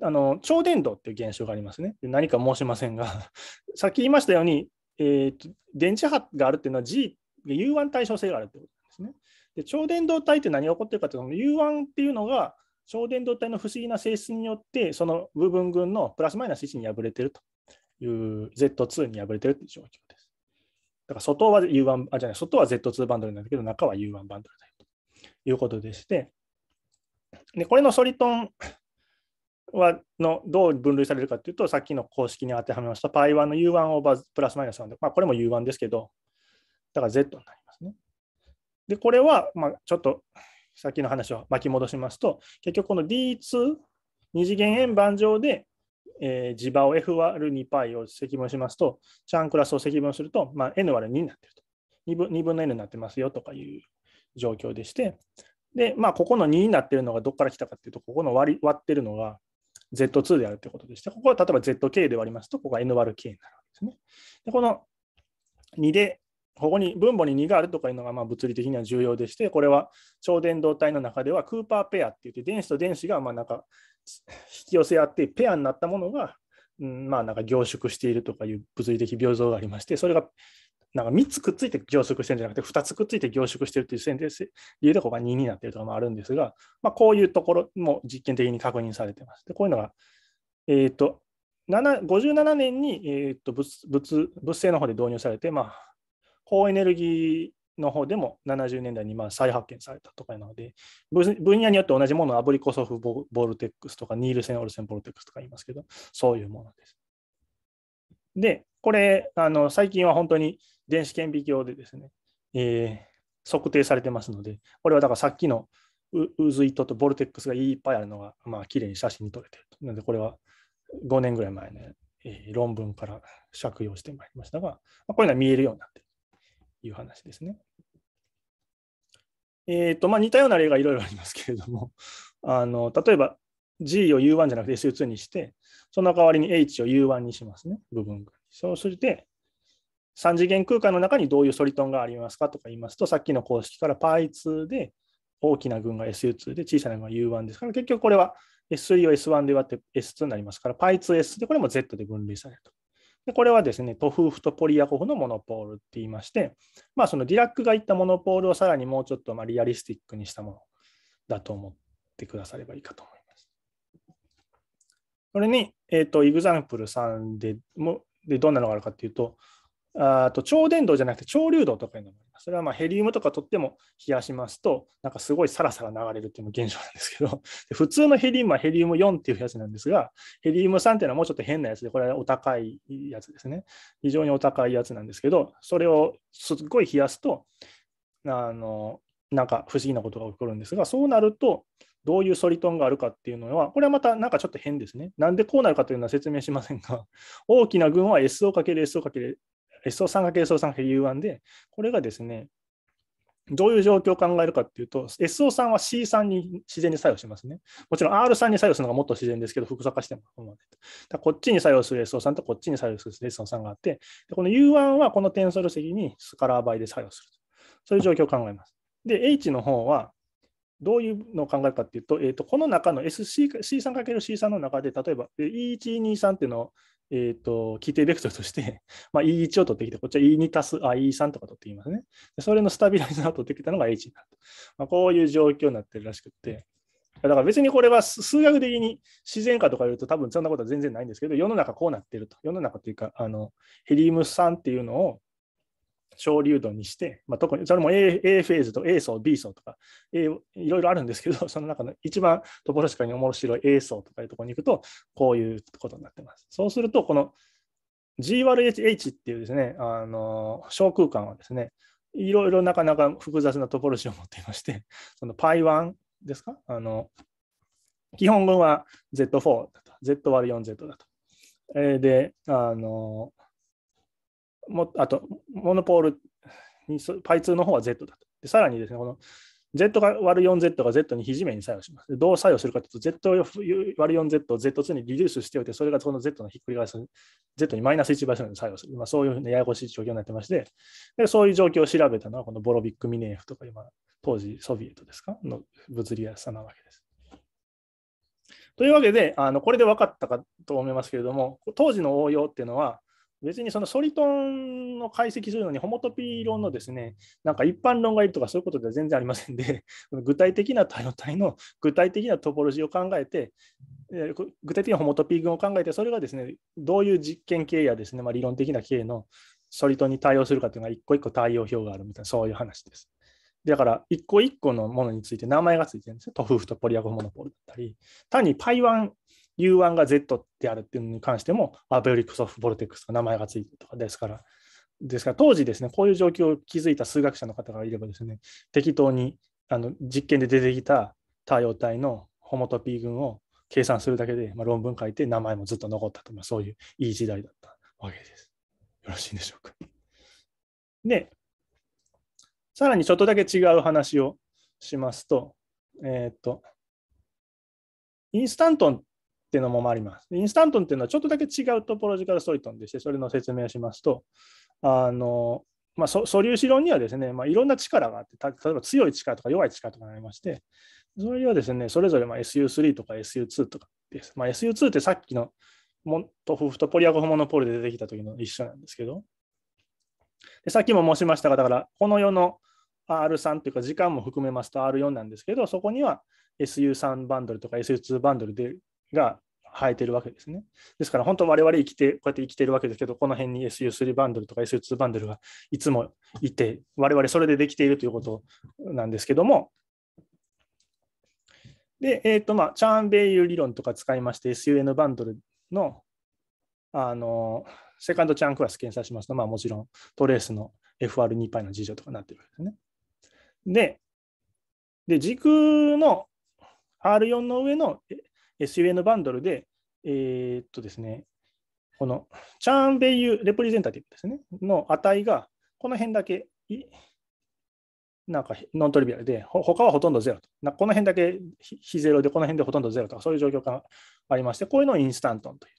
あの超伝導っていう現象がありますね。何か申しませんが、さっき言いましたように、えーと、電磁波があるっていうのは G で U1 対称性があるってことなんですね。で超電導体って何が起こってるかというと、U1 っていうのが超電導体の不思議な性質によって、その部分群のプラスマイナス1に破れてるという、Z2 に破れてるという状況です。だから外は U1、あ、じゃない、外は Z2 バンドルなんだけど、中は U1 バンドルだよということでして、でこれのソリトンはのどう分類されるかというと、さっきの公式に当てはめました π1 の u1 オーバープラスマイナス1で、まあ、これも u1 ですけど、だから Z になりますね。で、これは、まちょっと先の話を巻き戻しますと、結局この D2、二次元円盤上で、えー、磁場を F 割る 2π を積分しますと、チャンクラスを積分すると、まあ、N 割る2になってると2分。2分の N になってますよとかいう状況でして、で、まあ、ここの2になってるのがどこから来たかっていうと、ここの割割ってるのが Z2 であるってことでして、ここは例えば ZK で割りますと、ここが N 割る K になるわけですね。でこの2でここに分母に2があるとかいうのがまあ物理的には重要でして、これは超電導体の中ではクーパーペアって言って、電子と電子がまあなんか引き寄せ合ってペアになったものが、うん、まあなんか凝縮しているとかいう物理的病像がありまして、それがなんか3つくっついて凝縮してるんじゃなくて、2つくっついて凝縮してるっていう線で理由でここが2になってるとかもあるんですが、まあ、こういうところも実験的に確認されてます。でこういうのが、えーと、57年に、えーと、と物物物性の方で導入されて、まあ、高エネルギーの方でも70年代にま再発見されたとかなので分野によって同じものをアブリコソフボルテックスとかニールセン・オルセンボルテックスとか言いますけどそういうものです。でこれあの最近は本当に電子顕微鏡でですね、えー、測定されてますのでこれはだからさっきの渦糸とボルテックスがいっぱいあるのが、まあ綺麗に写真に撮れてると。なので、これは5年ぐらい前の、ね、えー、論文から借用してまいりましたが、まあ、こういうのは見えるようになってる。いう話ですね。えーとまあ、似たような例がいろいろありますけれども、あの例えば G を U1 じゃなくて SU2 にして、その代わりに H を U1 にしますね、部分が。そうすると、3次元空間の中にどういうソリトンがありますかとか言いますと、さっきの公式から Π2 で大きな群が SU2 で小さな群が U1 ですから、結局これは S3 を S1 で割って S2 になりますから、Π2S でこれも Z で分類されると。でこれはですね、トフーフとポリヤコフのモノポールって言いまして、まあ、そのディラックが言ったモノポールをさらにもうちょっとまリアリスティックにしたものだと思ってくださればいいかと思います。これに、えっ、ー、と、イグザンプル3でもでどんなのがあるかっていうと、あと超伝導じゃなくて超流動とかいうのもありそれはまヘリウムとか取っても冷やしますと、なんかすごいサラサラ流れるっていうの現象なんですけど、普通のヘリウムはヘリウム4っていうやつなんですが、ヘリウム3っていうのはもうちょっと変なやつで、これはお高いやつですね。非常にお高いやつなんですけど、それをすっごい冷やすと、あのなんか不思議なことが起こるんですが、そうなると、どういうソリトンがあるかっていうのは、これはまたなんかちょっと変ですね。なんでこうなるかというのは説明しませんが、大きな群は S をかける S をかける SO3×SO3× U1 で、これがですね、どういう状況を考えるかっていうと、SO3 は C3 に自然に作用しますね。もちろん R3 に作用するのがもっと自然ですけど、複雑化してもこまで。だこっちに作用する SO3 とこっちに作用する SO3 があって、でこの U1 はこのテンソル積にスカラー倍で作用する。そういう状況を考えます。で、H の方は、どういうのを考えるかっていうと、えー、とこの中の SC C3×C3 の中で、例えば E123 っていうのをえっ、ー、と、規定ベクトルとして、まあ、E1 を取ってきて、こっちは E2 足す、あ、E3 とか取ってきますね。それのスタビライザーを取ってきたのが H になると。まあ、こういう状況になってるらしくて。だから別にこれは数学的に自然化とか言うと多分そんなことは全然ないんですけど、世の中こうなってると。世の中というか、あの、ヘリウム酸っていうのを小流度にして、まあ、特にそれも A, A フェーズと A 層、B 層とか、A、いろいろあるんですけど、その中の一番トポロシカに面白い A 層とかいうところに行くと、こういうことになってます。そうすると、この G1H っていうですね、あの小空間はですね、いろいろなかなか複雑なトポロシーを持っていまして、その Π1 ですかあの基本群は Z4 だと、Z÷4Z だと。えー、で、あのもあと、モノポールに、π2 の方は Z だと。でさらにですね、この Z が割る 4Z が Z にひじめに作用します。どう作用するかというと、Z 割る 4Z を Z2 にリデュースしておいて、それがその Z のひっくり返す、Z にマイナス1倍するに作用する。まあ、そういうふうにややこしい状況になってまして、でそういう状況を調べたのは、このボロビック・ミネーフとか、今、当時ソビエトですかの物理屋さんなわけです。というわけで、あのこれで分かったかと思いますけれども、当時の応用っていうのは、別にそのソリトンの解析するのに、ホモトピー論のですね、なんか一般論がいるとかそういうことでは全然ありませんで、具体的な多様体の具体的なトポロジーを考えて、具体的なホモトピー群を考えて、それがですね、どういう実験系やですね、まあ、理論的な系のソリトンに対応するかというのが一個一個対応表があるみたいな、そういう話です。だから、一個一個のものについて名前がついてるんですよ。トフフとポリアゴモノポールだったり、単にパイワン U1 が Z であるっていうのに関しても、アベリックソフ・ボルテックスと名前がついてるとかですから、ですから当時ですね、こういう状況を築いた数学者の方がいればですね、適当にあの実験で出てきた太陽体のホモトピー群を計算するだけで、まあ、論文書いて名前もずっと残ったと、まあ、そういういい時代だったわけです。よろしいんでしょうか。で、さらにちょっとだけ違う話をしますと、えっ、と、インスタントっていうのもあります。インスタントンっていうのはちょっとだけ違うトポロジカルソリトンでして、それの説明をしますと、あのまあ、素粒子論にはですね、まあ、いろんな力があって、例えば強い力とか弱い力とかがありまして、それはですね、それぞれま SU3 とか SU2 とかです。まあ、SU2 ってさっきのモトフとポリアコフモノポールで出てきた時の一緒なんですけど、でさっきも申しましたが、だからこの世の R3 というか時間も含めますと R4 なんですけど、そこには SU3 バンドルとか SU2 バンドルでが生えてるわけですね。ですから本当我々生きて、こうやって生きてるわけですけど、この辺に SU3 バンドルとか SU2 バンドルがいつもいて、我々それでできているということなんですけども、で、えーとまあ、チャーンベイユ理論とか使いまして、SUN バンドルのあのセカンドチャンクラス検査しますと、まあ、もちろんトレースの FR2π の事情とかになってるわけですね。で、で軸の R4 の上の SUN バンドルで、えー、っとですね、このチャーンベイユレプレゼンタティブですね、の値が、この辺だけ、なんかノントリビアルで、他はほとんどゼロと。この辺だけ非ゼロで、この辺でほとんどゼロとか、そういう状況がありまして、こういうのをインスタントンという。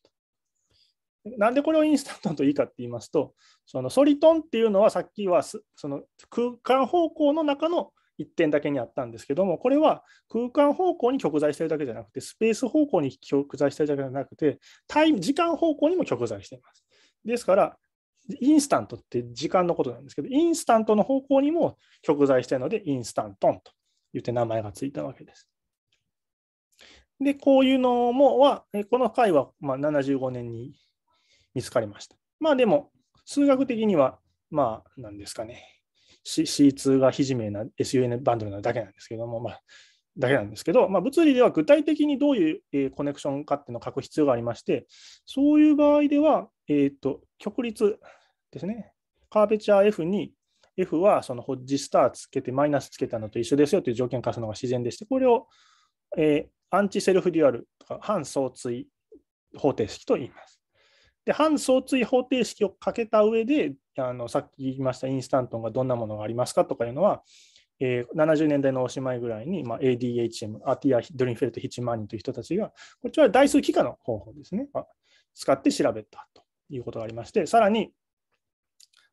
なんでこれをインスタントンといいかって言いますと、そのソリトンっていうのはさっきはその空間方向の中の1点だけにあったんですけども、これは空間方向に極在しているだけじゃなくて、スペース方向に極在しているだけじゃなくて、タイム時間方向にも極在しています。ですから、インスタントって時間のことなんですけど、インスタントの方向にも極在しているので、インスタントンと言って名前がついたわけです。で、こういうのもは、この回はま75年に見つかりました。まあでも、数学的には、まあ、なんですかね。C2 が非めな SUN バンドルなだけなんですけども、まあ、だけなんですけど、まあ、物理では具体的にどういう、えコネクションかっていうのを書く必要がありまして、そういう場合では、えー、っと極率ですね、カーペチャー F に F はそのホッジスターつけてマイナスつけたのと一緒ですよという条件を課すのが自然でして、これを、えー、アンチセルフデュアルとか反相対方程式と言います。で、反相対方程式をかけた上であのさっき言いましたインスタントがどんなものがありますかとかいうのは、えー、70年代のおしまいぐらいに、まあ、ADHM、アティア・ドリンフェルト・ヒチマーニという人たちが、こちらは代数幾何の方法ですね、使って調べたということがありまして、さらに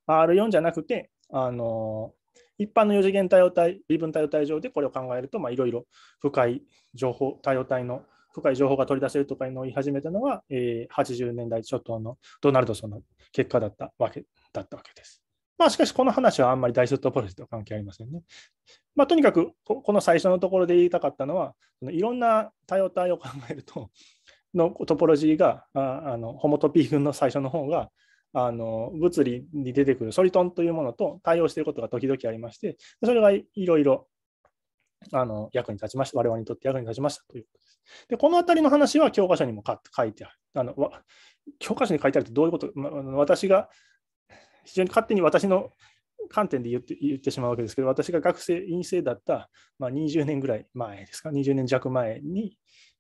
R4 じゃなくて、あの一般の4次元多様体、微分多様体上でこれを考えると、いろいろ深い情報、多様体の深い情報が取り出せるとかいうのを言い始めたのが、えー、80年代初頭のドナルドソンの結果だったわけだったわけです。まあ、しかし、この話はあんまりダイストポリスーとは関係ありませんね。まあ、とにかく、この最初のところで言いたかったのは、いろんな多様体を考えると、のトポロジーが、あのホモトピー群の最初の方が、あの物理に出てくるソリトンというものと対応していることが時々ありまして、それがいろいろあの役に立ちました、我々にとって役に立ちましたということです。で、このあたりの話は教科書にも書いてある。あの教科書に書いてあるってどういうこと、ま、私が非常に勝手に私の観点で言って言ってしまうわけですけど、私が学生、院生だった、まあ、20年ぐらい前ですか、20年弱前に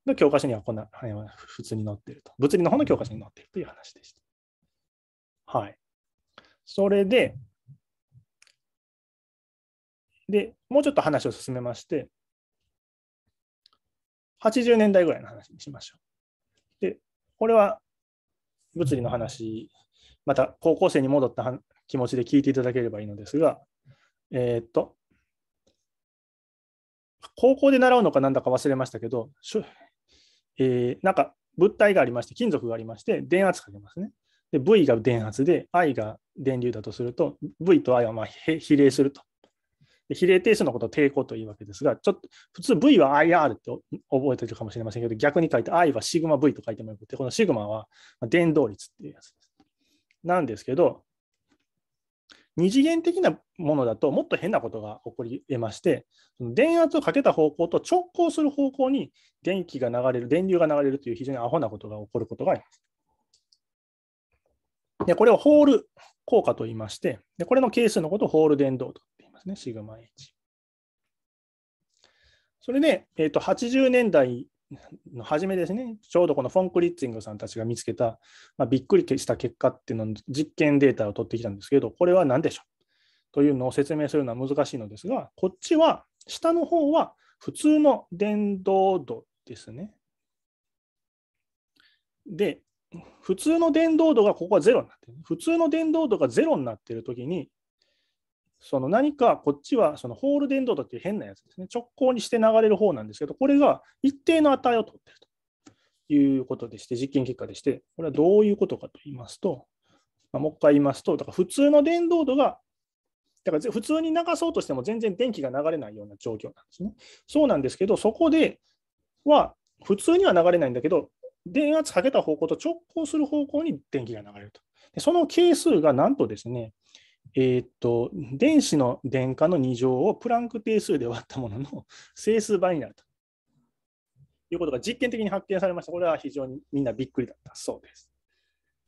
の教科書にはこんな、普通に載っていると。物理の方の教科書に載っているという話でした。はい。それで、で、もうちょっと話を進めまして、80年代ぐらいの話にしましょう。で、これは物理の話また高校生に戻った気持ちで聞いていただければいいのですが、えー、っと、高校で習うのかなんだか忘れましたけど、えー、なんか物体がありまして、金属がありまして、電圧かけますね。で、V が電圧で、I が電流だとすると、V と I はま比例すると。比例定数のことを抵抗というわけですが、ちょっと普通 V は IR って覚えてるかもしれませんけど、逆に書いて I はシグマ V と書いてもよくて、このシグマは電動率っていうやつ。なんですけど、二次元的なものだともっと変なことが起こり得まして、電圧をかけた方向と直行する方向に電気が流れる、電流が流れるという非常にアホなことが起こることがあります。でこれをホール効果と言いまして、でこれの係数のことをホール電動と言いますね、シグマ H。それで、えー、と80年代の初めですね、ちょうどこのフォン・クリッツィングさんたちが見つけた、まあ、びっくりした結果っていうのを実験データを取ってきたんですけど、これは何でしょうというのを説明するのは難しいのですが、こっちは、下の方は普通の電動度ですね。で、普通の電動度がここは0になってる。普通の電動度が0になってるときに、その何かこっちはそのホールデンドーっていう変なやつですね、直行にして流れる方なんですけど、これが一定の値を取っているということでして、実験結果でして、これはどういうことかと言いますと、まあ、もう一回言いますと、だから普通の電動度が、だから普通に流そうとしても全然電気が流れないような状況なんですね。そうなんですけど、そこでは普通には流れないんだけど、電圧かけた方向と直行する方向に電気が流れると。でその係数がなんとですね、えー、っと、電子の電荷の2乗をプランク定数で割ったものの 整数倍になるということが実験的に発見されました。これは非常にみんなびっくりだったそうです。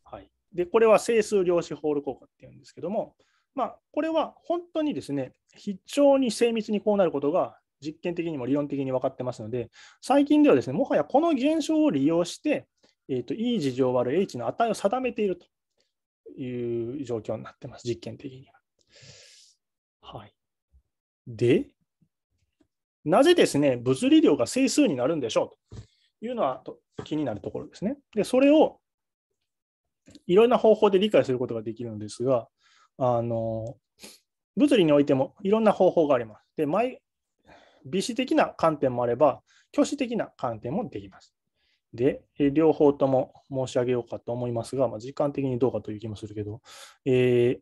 はい、でこれは整数量子ホール効果っていうんですけども、まあ、これは本当にですね、非常に精密にこうなることが実験的にも理論的に分かってますので、最近ではですね、もはやこの現象を利用して、えー、と E 事乗÷ H の値を定めているという状況になってます、実験的には。はい、で、なぜですね、物理量が整数になるんでしょうというのは気になるところですね。で、それをいろんな方法で理解することができるんですが、あの物理においてもいろんな方法があります。で、微子的な観点もあれば、虚子的な観点もできます。で、え両方とも申し上げようかと思いますが、まあ、時間的にどうかという気もするけど、えー、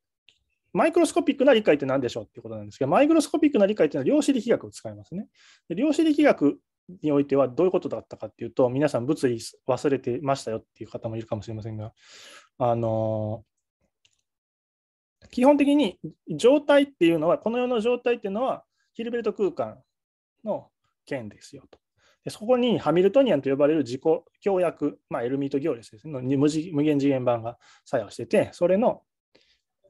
マイクロスコピックな理解って何でしょうっていうことなんですけど、マイクロスコピックな理解というのは量子力学を使いますね。で量子力学においてはどういうことだったかっていうと、皆さん物理忘れてましたよっていう方もいるかもしれませんが、あのー、基本的に状態っていうのは、この世の状態っていうのは、ヒルベルト空間の件ですよと。そこにハミルトニアンと呼ばれる自己協約、まあ、エルミート行列ですね無限次元版が作用してて、それの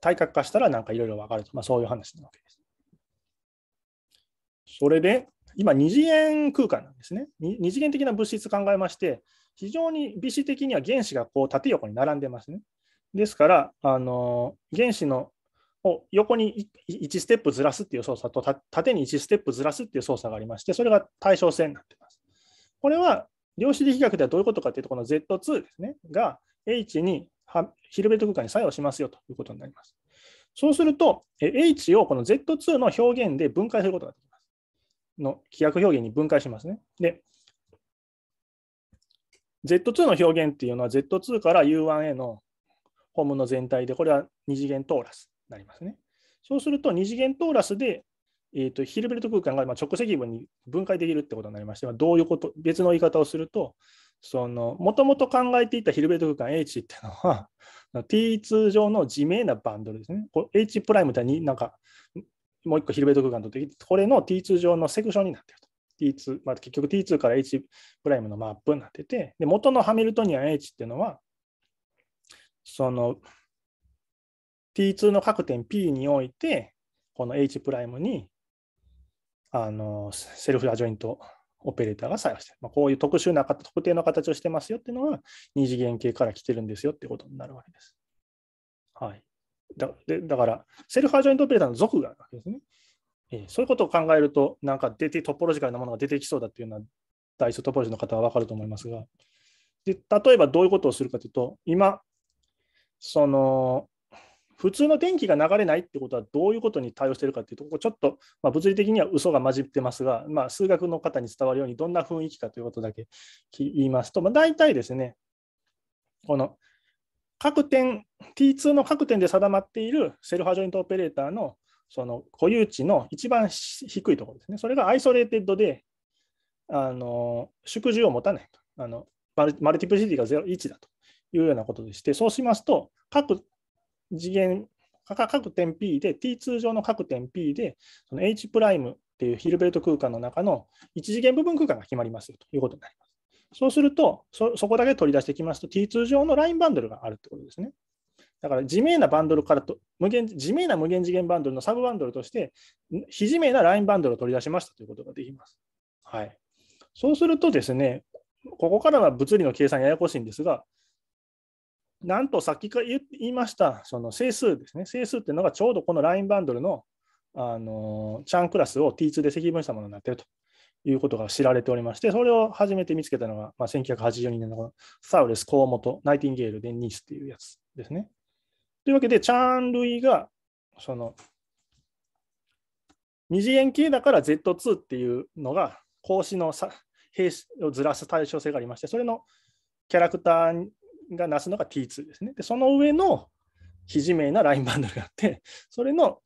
対角化したらなんかいろいろ分かると、まあ、そういう話なわけです。それで、今、二次元空間なんですね。二次元的な物質考えまして、非常に微子的には原子がこう縦横に並んでますね。ですから、あの原子のを横に1ステップずらすっていう操作と縦に1ステップずらすっていう操作がありまして、それが対称性になってます。これは量子力学ではどういうことかというと、この Z2 ですね、が H にヒルベルト空間に作用しますよということになります。そうすると、H をこの Z2 の表現で分解することができます。の規約表現に分解しますね。で、Z2 の表現っていうのは Z2 から u 1へのホームの全体で、これは二次元トーラスになりますね。そうすると、二次元トーラスでえーと、ヒルベルト空間がま直積分に分解できるってことになりまして、まあ、どういうこと別の言い方をするともともと考えていたヒルベルト空間 H っていうのは T2 上の自明なバンドルですね。H プライムってになんかもう一個ヒルベルト空間とってこれの T2 上のセクションになっていると。T2 まあ、結局 T2 から H プライムのマップになっててで元のハミルトニアン H っていうのはその T2 の各点 P においてこの H プライムにあのセルフアジョイントオペレーターが作用してまあ、こういう特殊な特定の形をしてますよっていうのが二次元系から来てるんですよってことになるわけです。はい、だでだから、セルフアジョイントオペレーターの属があるわけですね。えー、そういうことを考えると、なんか出てトポロジカルなものが出てきそうだっていうのは、ダイソトポロジーの方は分かると思いますが、で例えばどういうことをするかというと、今、その普通の電気が流れないってことはどういうことに対応しているかっていうとここちょっと、まあ、物理的には嘘が混じってますが、まあ、数学の方に伝わるようにどんな雰囲気かということだけ言いますと、まあ、大体ですねこの各点 T2 の各点で定まっているセルフアジョイントオペレーターのその固有値の一番低いところですね。それがアイソレーテッドで、あの縮図を持たないとあのマル。ティプシティが0、1だというようなことでして、そうしますと、各次元、各点 P で、T2 上の各点 P で、その H' っていうヒルベルト空間の中の1次元部分空間が決まりますよということになります。そうすると、そこだけ取り出してきますと、T2 上のラインバンドルがあるってことですね。だから自明なバンドルからと無限、自明な無限次元バンドルのサブバンドルとして、非自明なラインバンドルを取り出しましたということができます。はい、そうするとですね、ここからは物理の計算ややこしいんですが、なんとさっきか言いましたその整数ですね整数っていうのがちょうどこのラインバンドルのあのチャンクラスを T2 で積分したものになっているということが知られておりましてそれを初めて見つけたのが、まあ、1982年のサウルス・コウモト・ナイティンゲール・デ・ニースっていうやつですね。というわけでチャン類がその二次元系だから Z2 っていうのが格子の平子をずらす対称性がありましてそれのキャラクターがなすのが T2 ですね。で、その上の非自明なラインバンドルがあって、それの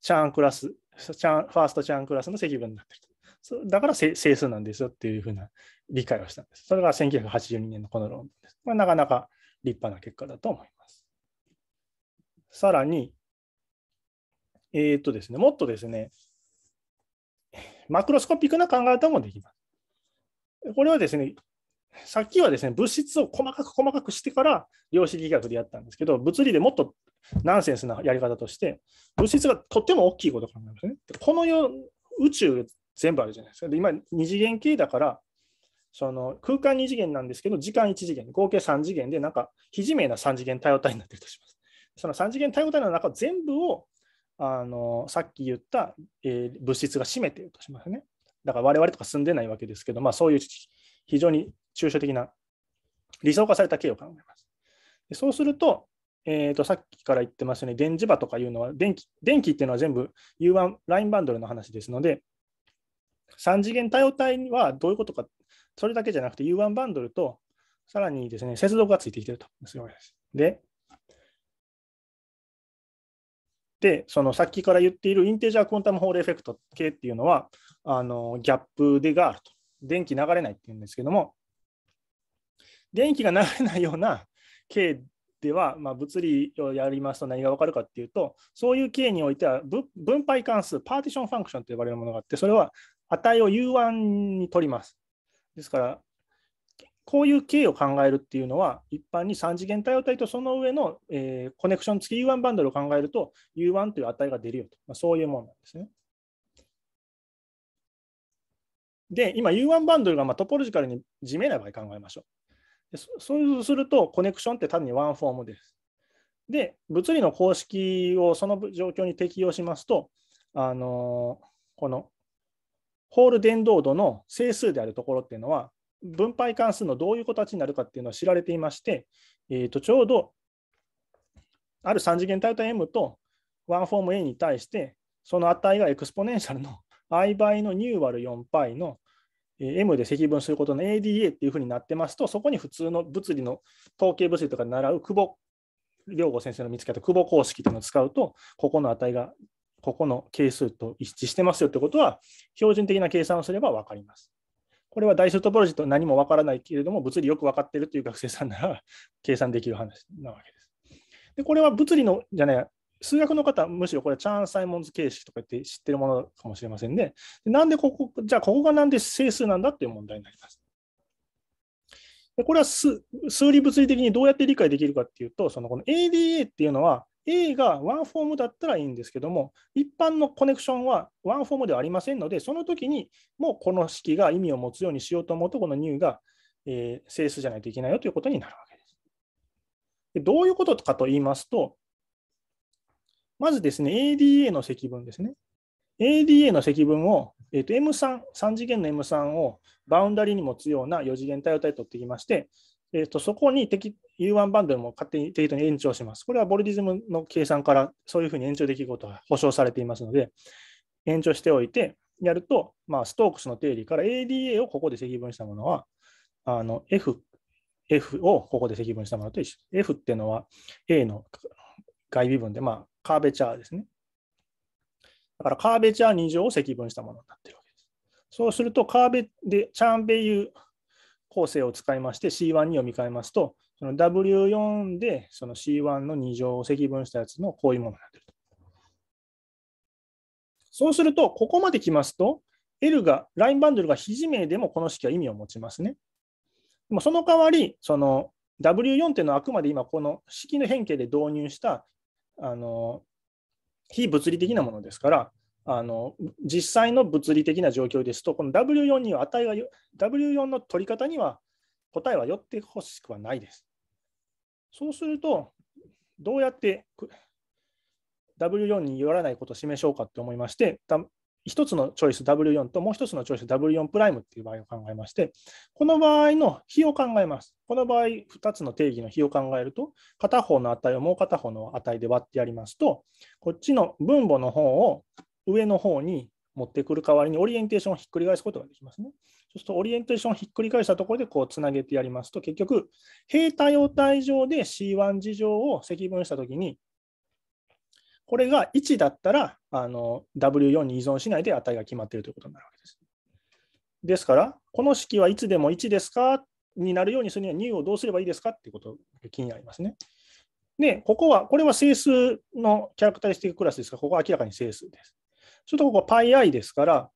チャーンクラス、チャンファーストチャーンクラスの積分になってると。だから整数なんですよっていうふうな理解をしたんです。それが1982年のこの論文です。これなかなか立派な結果だと思います。さらに、えー、っとですね、もっとですね、マクロスコピックな考え方もできます。これはですね、さっきはですね、物質を細かく細かくしてから量子力学でやったんですけど、物理でもっとナンセンスなやり方として、物質がとっても大きいことを考えますね。この世、宇宙全部あるじゃないですか。で今、2次元系だから、その空間2次元なんですけど、時間1次元、合計3次元で、なんか非自明な3次元対応体になってるとします。その3次元対応体の中全部をあのさっき言った、えー、物質が占めているとしますね。だから我々とか住んでないわけですけど、まあ、そういう非常に抽象的な理想化された経を考えます。でそうすると、えーと、さっきから言ってますように電磁場とかいうのは電気電気っていうのは全部 U1 ラインバンドルの話ですので3次元多様体はどういうことかそれだけじゃなくて U1 バンドルとさらにですね接続がついてきてるとすごいです。ででそのさっきから言っているインテージャークォンタムホールエフェクト系っていうのはあのギャップでがあると。電気流れないっていうんですけども、電気が流れないような経では、まあ、物理をやりますと何が分かるかっていうと、そういう経においては分配関数、パーティションファンクションと呼ばれるものがあって、それは値を U1 に取ります。ですから、こういう経を考えるっていうのは、一般に3次元対応体とその上の、えー、コネクション付き U1 バンドルを考えると、U1 という値が出るよと、まあ、そういうものなんですね。で、今 U1 バンドルがまトポロジカルに地めな場合考えましょう。でそうすると、コネクションって単にワンフォームです。で、物理の公式をその状況に適用しますと、あのこのホール伝導度の整数であるところっていうのは、分配関数のどういう形になるかっていうのは知られていまして、えー、とちょうどある3次元体と M とワンフォーム A に対して、その値がエクスポネンシャルの i 倍のニューワル 4π の M で積分することの ADA っていうふうになってますと、そこに普通の物理の統計物理とか習う久保良吾先生の見つけた久保公式というのを使うと、ここの値がここの係数と一致してますよってことは、標準的な計算をすれば分かります。これは代数トポロジーと何も分からないけれども、物理よく分かってるという学生さんなら計算できる話なわけです。でこれは物理のじゃない数学の方はむしろこれチャーン・サイモンズ形式とか言って知ってるものかもしれませんね。でなんでここ、じゃあここがなんで整数なんだっていう問題になります。でこれは数理物理的にどうやって理解できるかっていうと、そのこの ADA っていうのは A がワンフォームだったらいいんですけども、一般のコネクションはワンフォームではありませんので、その時にもうこの式が意味を持つようにしようと思うと、この new が、えー、整数じゃないといけないよということになるわけです。でどういうことかと言いますと、まずですね、ADA の積分ですね。ADA の積分を、えー、と M3、3次元の M3 をバウンダリーに持つような4次元対応体取ってきまして、えー、とそこに U1 バンドルも勝手に適当に延長します。これはボルディズムの計算からそういうふうに延長できることが保証されていますので、延長しておいて、やると、まあ、ストークスの定理から ADA をここで積分したものは、あの F、F をここで積分したものと一緒。F っていうのは A の外微分で、まあ、カーベチャーですね。だからカーベチャー2乗を積分したものになっているわけです。そうすると、カーベでチャンベユ構成を使いまして C1 に読み替えますと、その W4 でその C1 の2乗を積分したやつのこういうものになっていると。そうすると、ここまで来ますと、L が、ラインバンドルが非字名でもこの式は意味を持ちますね。でもその代わり、その W4 っていうのはあくまで今この式の変形で導入したあの非物理的なものですからあの実際の物理的な状況ですとこの W4 には値が W4 の取り方には答えは寄ってほしくはないです。そうするとどうやって W4 によらないことを示そうかって思いまして1つのチョイス W4 ともう1つのチョイス W4 プライムっていう場合を考えまして、この場合の比を考えます。この場合、2つの定義の比を考えると、片方の値をもう片方の値で割ってやりますと、こっちの分母の方を上の方に持ってくる代わりにオリエンテーションをひっくり返すことができますね。そうすると、オリエンテーションをひっくり返したところでこうつなげてやりますと、結局、平対応体上で C1 事乗を積分したときに、これが1だったらあの W4 に依存しないで値が決まっているということになるわけです。ですから、この式はいつでも1ですかになるようにするには2をどうすればいいですかっていうことが気になりますね。で、ここは、これは整数のキャラクタリスティッククラスですが、ここは明らかに整数です。ちょっとここ πi ですから、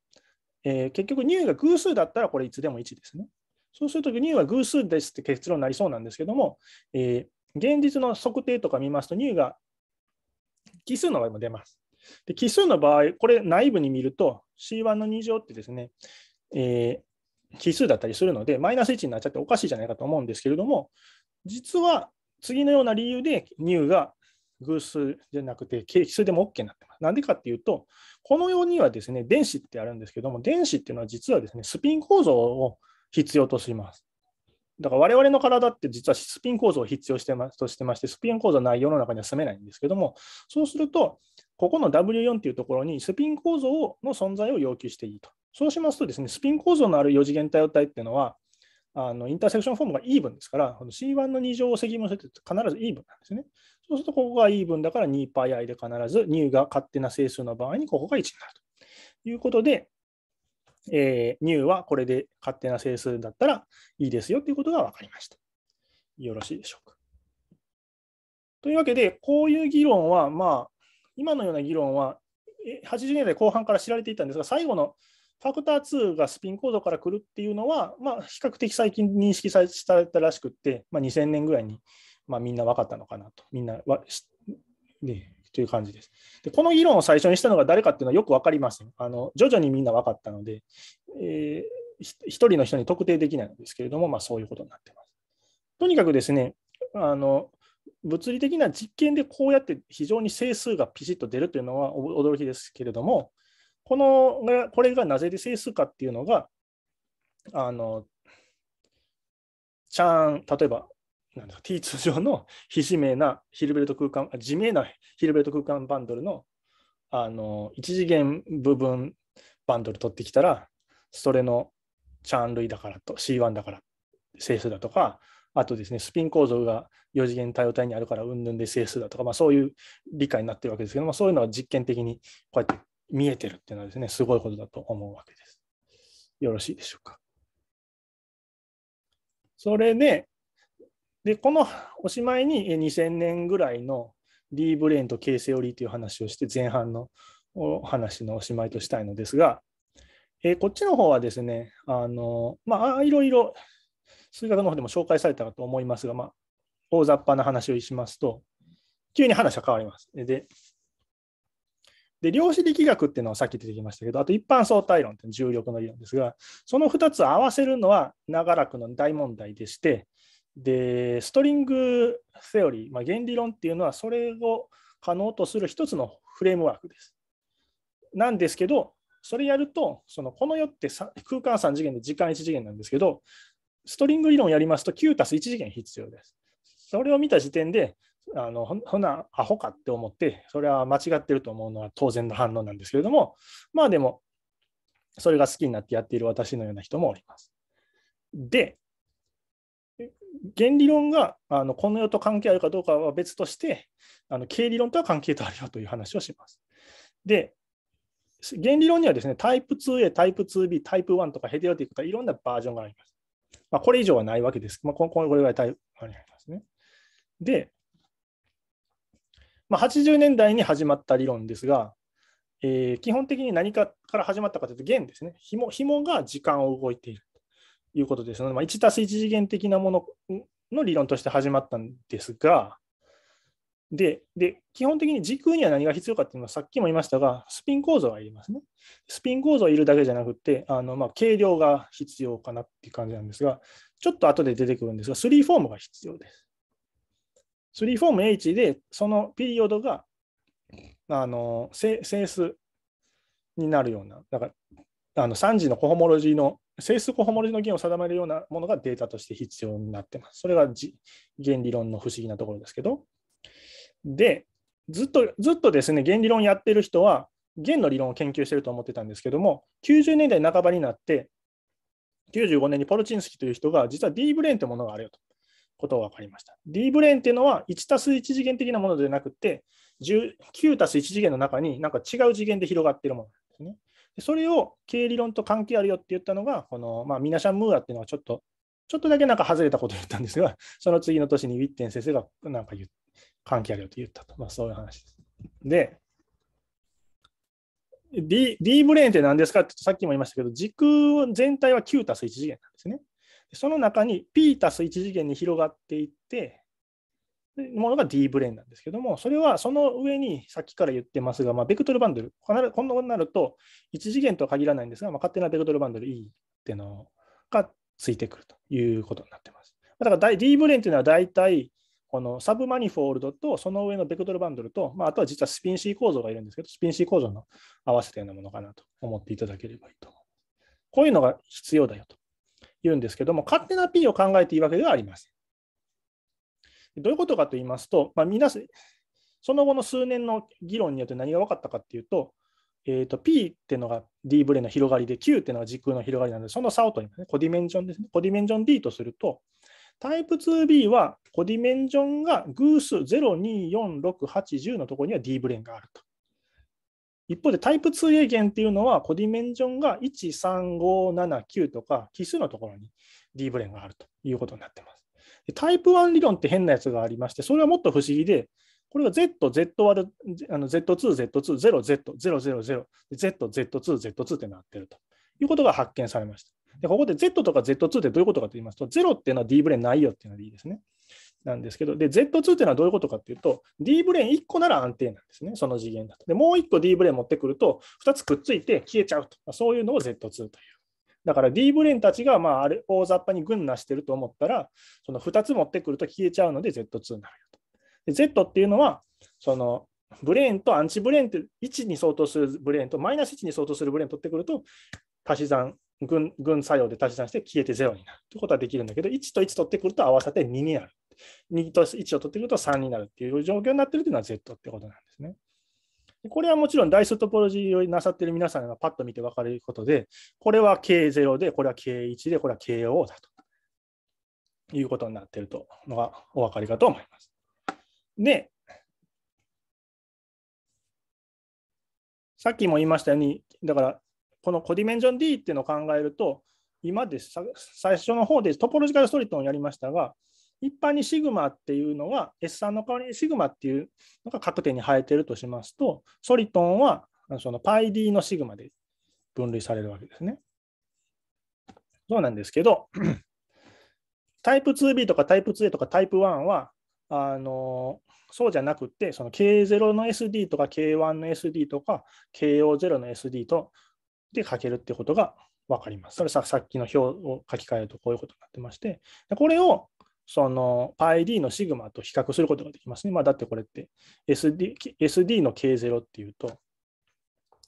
えー、結局2が偶数だったらこれいつでも1ですね。そうすると2は偶数ですって結論になりそうなんですけども、えー、現実の測定とか見ますと2が奇数の場合も出ます。で奇数の場合、これ内部に見ると C1 の2乗ってですね、えー、奇数だったりするので、マイナス1になっちゃっておかしいじゃないかと思うんですけれども、実は次のような理由で入が偶数じゃなくて奇数でも OK になってます。なんでかっていうと、このようにはですね、電子ってあるんですけども、電子っていうのは実はですね、スピン構造を必要とします。だから我々の体って実はスピン構造を必要してますとしてまして、スピン構造ない世の中には住めないんですけども、そうすると、ここの W4 っていうところにスピン構造の存在を要求していいと。そうしますとですね、スピン構造のある4次元体を体っていうのは、あのインターセクションフォームがイーブンですから、C1 の2乗を積分してて必ずイーブンなんですね。そうすると、ここがイーブンだから 2πi で必ず、ーが勝手な整数の場合にここが1になるということで、えー、ニューはこれで勝手な整数だったらいいですよということが分かりました。よろしいでしょうか。というわけで、こういう議論は、まあ、今のような議論は、80年代後半から知られていたんですが、最後のファクター2がスピン構造から来るっていうのは、まあ、比較的最近認識されたらしくって、まあ、2000年ぐらいに、まあ、みんな分かったのかなと、みんなわ、という感じです。でこの議論を最初にしたのが誰かっていうのはよく分かりません。あの徐々にみんな分かったので、えー、1人の人に特定できないんですけれども、まあ、そういうことになってます。とにかくですね、あの物理的な実験でこうやって非常に整数がピシッと出るというのは驚きですけれども、このこれがなぜで整数かっていうのが、あのチャーン、例えばなんだ T2 上の非自明なヒルベルト空間、自明なヒルベルト空間バンドルのあの1次元部分バンドル取ってきたら、それのチャン類だからと C1 だから整数だとか、あとですね、スピン構造が4次元多様体にあるからうんぬんで整数だとか、まあ、そういう理解になってるわけですけども、そういうのは実験的にこうやって見えてるっていうのはですね、すごいことだと思うわけです。よろしいでしょうか。それで、で、このおしまいに2000年ぐらいの D ブレーンと K セオリーという話をして前半のお話のおしまいとしたいのですが、えー、こっちの方はですね、あのまあ、いろいろ数学の方でも紹介されたかと思いますが、まあ、大雑把な話をしますと、急に話は変わります。で、で量子力学っていうのはさっき出てきましたけど、あと一般相対論っていう重力の理論ですが、その2つを合わせるのは長らくの大問題でして、で、ストリングセオリー、まあ、原理論っていうのは、それを可能とする一つのフレームワークです。なんですけど、それやると、そのこの世って空間3次元で時間1次元なんですけど、ストリング理論をやりますと9たす1次元必要です。それを見た時点で、あのほな、アホかって思って、それは間違ってると思うのは当然の反応なんですけれども、まあでも、それが好きになってやっている私のような人もおります。で、原理論があのこの世と関係あるかどうかは別として、あの経理論とは関係とあるよという話をします。で、原理論にはですね、タイプ 2A、タイプ 2B、タイプ1とかヘテロティックとかいろんなバージョンがあります。まあ、これ以上はないわけです。まあ、これぐらいタイプありますね。で、まあ、80年代に始まった理論ですが、えー、基本的に何かから始まったかというと、弦ですね。紐紐が時間を動いている。いうことですので、まあ、1たす1次元的なものの理論として始まったんですが、で、で基本的に時空には何が必要かっていうのはさっきも言いましたが、スピン構造がいりますね。スピン構造いるだけじゃなくて、あのまあ、軽量が必要かなっていう感じなんですが、ちょっと後で出てくるんですが、スリーフォームが必要です。スリーフォーム H で、そのピリオドがあの整数になるような、だからあの3次のコホモロジーの性質ホモロジの弦を定めるようなものがデータとして必要になってます。それが原理論の不思議なところですけど。で、ずっとずっとですね、原理論やってる人は、弦の理論を研究してると思ってたんですけども、90年代半ばになって、95年にポルチンスキという人が、実は D ブレーンというものがあるよとことが分かりました。D ブレーンというのは、1たす1次元的なものでなくて、9たす1次元の中になんか違う次元で広がっているものなんですね。それを経理論と関係あるよって言ったのが、この、まあ、ミナシャン・ムーアっていうのはちょっと、ちょっとだけなんか外れたことを言ったんですが、その次の年にウィッテン先生がなんか言関係あるよと言ったと。まあ、そういう話です。で、D, D ブレーンって何ですかってさっきも言いましたけど、時空全体は9たす1次元なんですね。その中に P たす1次元に広がっていって、ものが D ブレーンなんですけども、それはその上にさっきから言ってますが、まあ、ベクトルバンドル、こんなことになると、1次元とは限らないんですが、まあ、勝手なベクトルバンドル E っていうのがついてくるということになってます。だから D ブレーンというのは大体、このサブマニフォールドとその上のベクトルバンドルと、まあ、あとは実はスピン C 構造がいるんですけど、スピン C 構造の合わせたようなものかなと思っていただければいいと思います。こういうのが必要だよと言うんですけども、勝手な P を考えていいわけではありません。どういうことかと言いますと、まあ、皆その後の数年の議論によって何が分かったかっていうと、えー、と P っていうのが D ブレの広がりで、Q っていうのが時空の広がりなので、その差を取りますね。コディメンジョンですね。コディメンジョン D とすると、タイプ 2B はコディメンジョンが偶数0、2、4、6、8、10のところには D ブレンがあると。一方でタイプ 2A 弦っていうのはコディメンジョンが1、3、5、7、9とか奇数のところに D ブレンがあるということになっています。タイプ1理論って変なやつがありまして、それはもっと不思議で、これが Z、Z 割 Z2、Z2、0、Z、000、Z、Z2、Z2 ってなってるということが発見されました。で、ここで Z とか Z2 ってどういうことかと言いますと、0っていうのは D ブレンないよっていうのでいいですね。なんですけど、Z2 っていうのはどういうことかっていうと、D ブレーン1個なら安定なんですね、その次元だと。で、もう1個 D ブレーン持ってくると、2つくっついて消えちゃうと。そういうのを Z2 というだから D ブレンたちがまああれ大雑把に群なしてると思ったら、その2つ持ってくると消えちゃうので Z2 になるよと。で Z っていうのは、そのブレーンとアンチブレーンって1に相当するブレーンとマイナス1に相当するブレーン取ってくると、足し算群、群作用で足し算して消えて0になるということはできるんだけど、1と1取ってくると合わせて2になる。2と1を取ってくると3になるっていう状況になってるっていうのは Z ってことなんですね。これはもちろんダイトポロジーをなさっている皆さんがパッと見て分かることで、これは K0 で、これは K1 で、これは KO だということになっているとのがお分かりかと思います。で、さっきも言いましたように、だからこのコディメンジョン D っていうのを考えると、今です最初の方でトポロジカルストリートをやりましたが、一般にシグマっていうのは S3 の代わりにシグマっていうのが各点に生えてるとしますと、ソリトンはその p d のシグマで分類されるわけですね。そうなんですけど、タイプ 2B とかタイプ 2A とかタイプ1は、あのそうじゃなくて、その K0 の SD とか K1 の SD とか KO0 の SD とで書けるってことが分かります。それささっきの表を書き換えるとこういうことになってまして、これをその πd のシグマと比較することができますね。まあ、だってこれって SD, SD の K0 っていうと、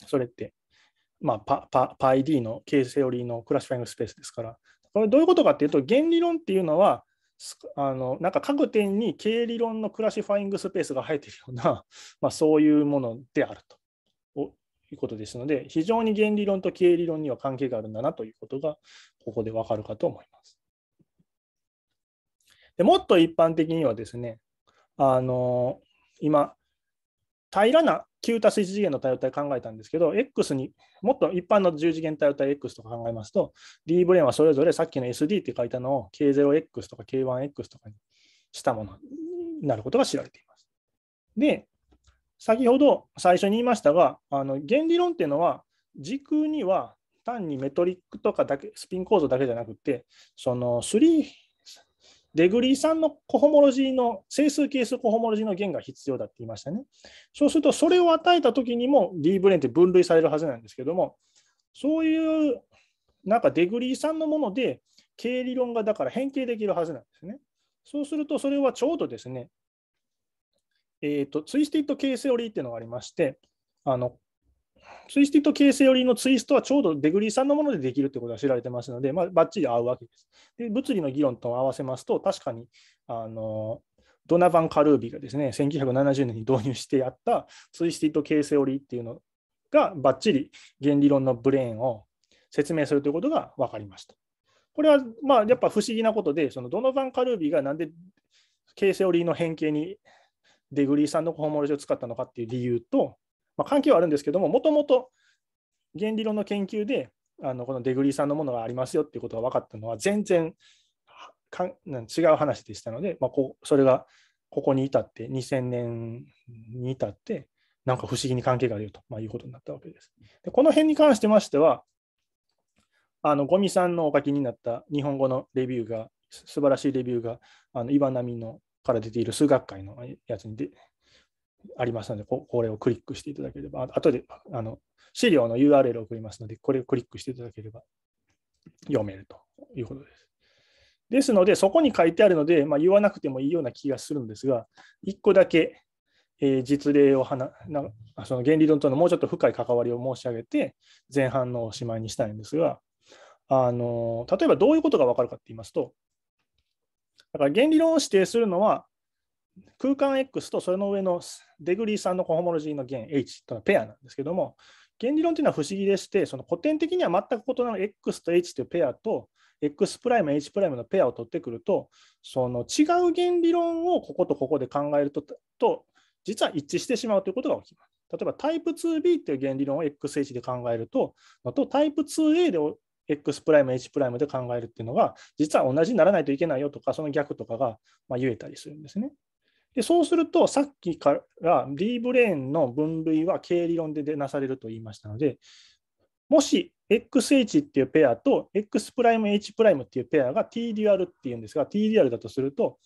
それって、まあ、パパ d の K セオリーのクラシファイングスペースですから、これどういうことかっていうと、原理論っていうのは、あのなんか各点に経理論のクラシファイングスペースが入っているような、まあ、そういうものであるということですので、非常に原理論と経理論には関係があるんだなということが、ここでわかるかと思います。でもっと一般的にはですね、あの今、平らな9たす1次元の多様体考えたんですけど、X にもっと一般の10次元多様体 X とか考えますと、D ブレーンはそれぞれさっきの SD って書いたのを K0X とか K1X とかにしたものになることが知られています。で、先ほど最初に言いましたが、あの原理論っていうのは、時空には単にメトリックとかだけスピン構造だけじゃなくて、その3デグリー3のコホモロジーの、整数係数コホモロジーの弦が必要だって言いましたね。そうすると、それを与えたときにも D ブレーンって分類されるはずなんですけども、そういうなんかデグリー3のもので、経理論がだから変形できるはずなんですね。そうすると、それはちょうどですね、えーと、ツイスティッド形成オリーっていうのがありまして、あのツイスティッド形成寄りのツイストはちょうどデグリーさんのものでできるということが知られてますので、まばっちり合うわけです。で、物理の議論と合わせますと、確かにあのドナバン・カルービがですね、1970年に導入してやったツイスティッド形成折りっていうのがばっちり原理論のブレーンを説明するということが分かりました。これはまあやっぱ不思議なことで、そのドナバン・カルービがなんで形成折りの変形にデグリーさんのホモロジーを使ったのかっていう理由と、まあ、関係はあるんですけども、もともと原理論の研究で、あのこのデグリーさんのものがありますよっていうことが分かったのは、全然かん違う話でしたので、まあ、こそれがここに至って、2000年に至って、なんか不思議に関係があるよと、まあ、いうことになったわけです。でこの辺に関してましては、あのゴミさんのお書きになった日本語のレビューが、素晴らしいレビューが、あの岩波のから出ている数学会のやつにでありますのでこ、これをクリックしていただければ、あとであの資料の URL を送りますので、これをクリックしていただければ読めるということです。ですので、そこに書いてあるので、まあ、言わなくてもいいような気がするんですが、1個だけ、えー、実例を話なその原理論とのもうちょっと深い関わりを申し上げて、前半のおしまいにしたいんですが、あの例えばどういうことが分かるかって言いますと、だから原理論を指定するのは、空間 X とそれの上のデグリー3のコホモロジーの弦 H というのはペアなんですけども、原理論というのは不思議でして、その古典的には全く異なる X と H というペアと、X プライム、H プライムのペアを取ってくると、その違う原理論をこことここで考えると、と実は一致してしまうということが起きます。例えばタイプ 2B という原理論を XH で考えると、とタイプ 2A で X プライム、H プライムで考えるっていうのが、実は同じにならないといけないよとか、その逆とかが、ま言えたりするんですね。でそうすると、さっきから D ブレーンの分類は経理論でなされると言いましたので、もし XH っていうペアと X'H' っていうペアが T デュアルっていうんですが、T デュアルだとすると、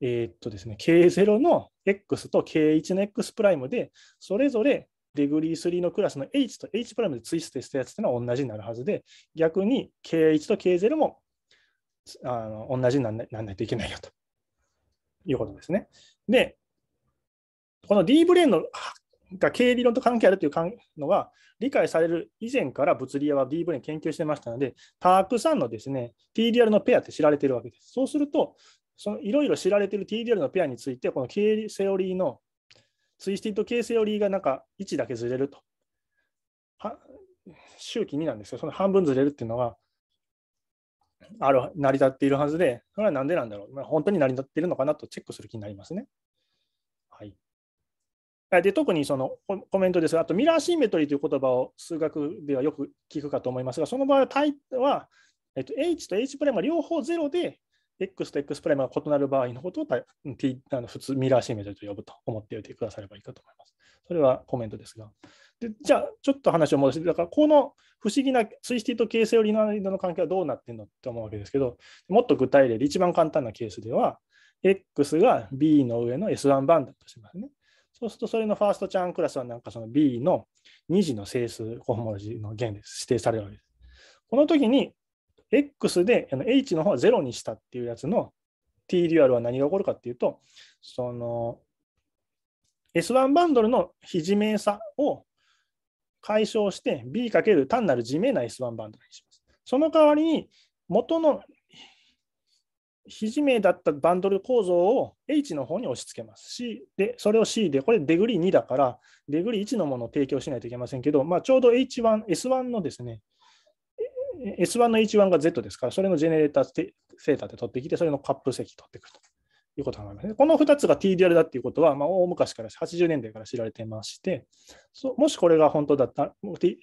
えー、っとですね、K0 の X と K1 の X' で、それぞれデグリー3のクラスの H と H' でツイストしたやつっていうのは同じになるはずで、逆に K1 と K0 もあの同じにならないといけないよということですね。で、この D ブレーンのが経理論と関係あるというのは理解される以前から物理屋は D ブレーン研究してましたので、たくさんのですね TDL のペアって知られてるわけです。そうすると、いろいろ知られてる TDL のペアについて、この経理セオリーのツイスティッド系セオリーがなんか1だけずれると。周期2なんですよ。その半分ずれるっていうのは、ある成り立っているはずで、それは何でなんだろう、まあ、本当に成り立っているのかなとチェックする気になりますね。はい、で特にそのコメントですが、あとミラーシンメトリーという言葉を数学ではよく聞くかと思いますが、その場合は、えっと、H と H' が両方0で、X と X' プライが異なる場合のことを、T、あの普通ミラーシンメトリーと呼ぶと思っておいてくださればいいかと思います。それはコメントですが。でじゃあ、ちょっと話を戻して、だからこの不思議なツイスティと形成よりの間の関係はどうなってるのって思うわけですけど、もっと具体例で一番簡単なケースでは、X が B の上の S1 ンドとしますね。そうすると、それのファーストチャンクラスはなんかその B の2次の整数コホモロジーの弦で指定されるわけです。この時に、X で H の方は0にしたっていうやつの T デュアルは何が起こるかっていうと、その S1 バンドルの非自明さを解消して b る単なる地面な S1 バンドにします。その代わりに元の肘名だったバンドル構造を H の方に押し付けます。し、で、それを C で、これデグリー2だから、デグリー1のものを提供しないといけませんけど、まあ、ちょうど H1、S1 のですね、S1 の H1 が Z ですから、それのジェネレーターセーターで取ってきて、それのカップ席取ってくると。いうことになりますね。この2つが TDR だっていうことは、まあ、大昔から、80年代から知られてまして、もしこれが本当だったら、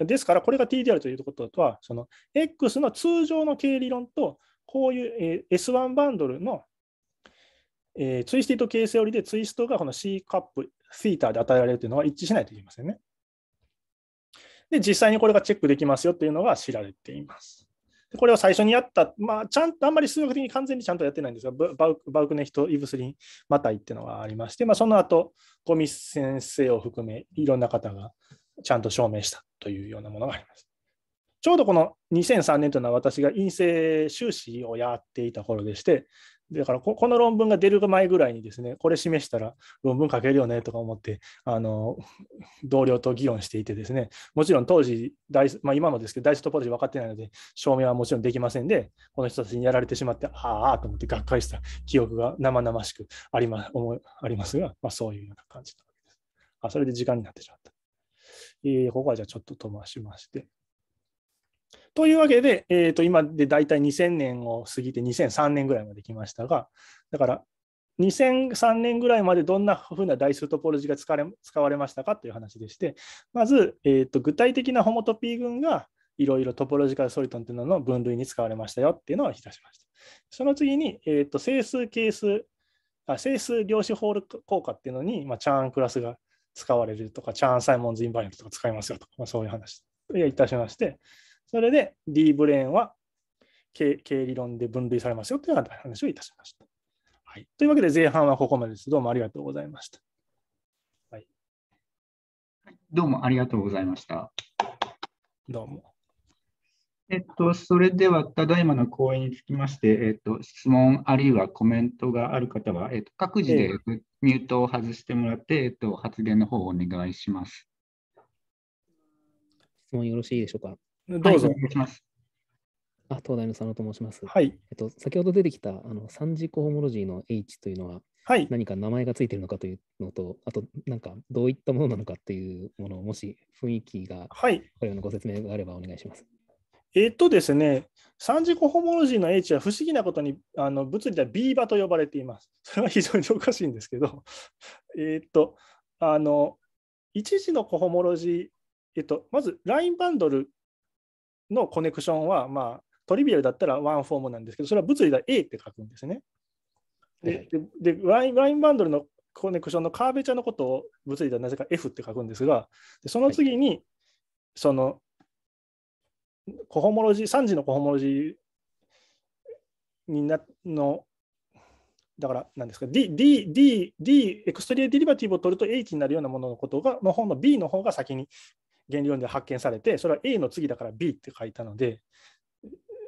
ですから、これが TDR ということとは、その X の通常の経理論と、こういう S1 バンドルのえー、ツイスティと形成折りでツイストがこの C カップ、θ で与えられるというのは一致しないといけませんね。で、実際にこれがチェックできますよというのが知られています。これを最初にやった、まあ、ちゃんとあんまり数学的に完全にちゃんとやってないんですが、バウクバウクネヒト、イブスリン・マタイっていうのがありまして、まあ、その後、ゴミ先生を含め、いろんな方がちゃんと証明したというようなものがあります。ちょうどこの2003年というのは私が陰性修士をやっていた頃でして、だからこ、この論文が出る前ぐらいにですね、これ示したら論文書けるよねとか思って、あの、同僚と議論していてですね、もちろん当時、大まあ、今もですけど、大事トポジ分かってないので、証明はもちろんできませんで、この人たちにやられてしまって、ああと思ってがっかりした記憶が生々しくあり,、ま、思ありますが、まあ、そういうような感じなわけです。あ、それで時間になってしまった。えー、ここはじゃあちょっと飛ばしまして。というわけで、えー、と今で大体2000年を過ぎて2003年ぐらいまで来ましたが、だから2003年ぐらいまでどんなふうな代数トポロジーが使われ使われましたかという話でして、まず、えー、と具体的なホモトピー群がいろいろトポロジカルソリトンというのの分類に使われましたよっていうのを引き出しました。その次に、えー、と整数係数あ、整数量子ホール効果っていうのに、まあ、チャーンクラスが使われるとか、チャーンサイモンズインバイアントとか使いますよとか、まあ、そういう話をいたしまして、それで D ブレーンは経理論で分類されますよという話をいたしました。はい、というわけで前半はここまでです。どうもありがとうございました。はい、どうもありがとうございました。どうも。えっと、それでは、ただいまの講演につきまして、えっと、質問あるいはコメントがある方は、えっと、各自でミュートを外してもらって、えっと、発言の方をお願いします。質問よろしいでしょうか。どうぞ。はい、しますあ東大の佐野と申します。はい。えっと、先ほど出てきたあの三次コホモロジーの H というのは、はい、何か名前がついてるのかというのと、あと、なんかどういったものなのかっていうものを、もし雰囲気が、はい、これのご説明があればお願いします。えっとですね、三次コホモロジーの H は不思議なことにあの物理では B 場と呼ばれています。それは非常におかしいんですけど、えっと、あの、一次のコホモロジー、えっと、まずラインバンドルのコネクションは、まあ、トリビアルだったらワンフォームなんですけど、それは物理で A って書くんですね。で、でワインバンドルのコネクションのカーベチャのことを物理ではなぜか F って書くんですが、でその次に、その、コホモロジー、3次のコホモロジーになの、だから、なんですか、D、D、D、D、エクストリアディリバティブを取ると H になるようなもののことが、の方の B の方が先に原理論で発見されて、それは A の次だから B って書いたので、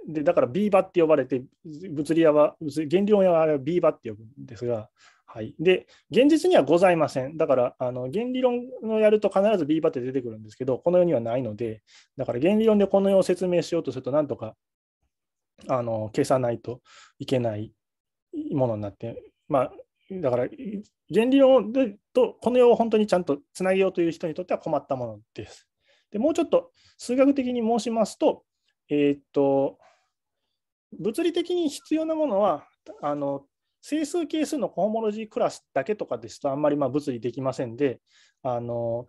でだから B 場って呼ばれて、物理屋は、原理論屋はあれ B 場って呼ぶんですが、はい、で現実にはございません。だからあの原理論をやると必ず B 場って出てくるんですけど、この世にはないので、だから原理論でこの世を説明しようとすると、なんとかあの消さないといけないものになって、まあ、だから原理論でとこの世を本当にちゃんとつなげようという人にとっては困ったものです。でもうちょっと数学的に申しますと,、えー、っと物理的に必要なものはあの整数係数のコホモロジークラスだけとかですとあんまりま物理できませんであの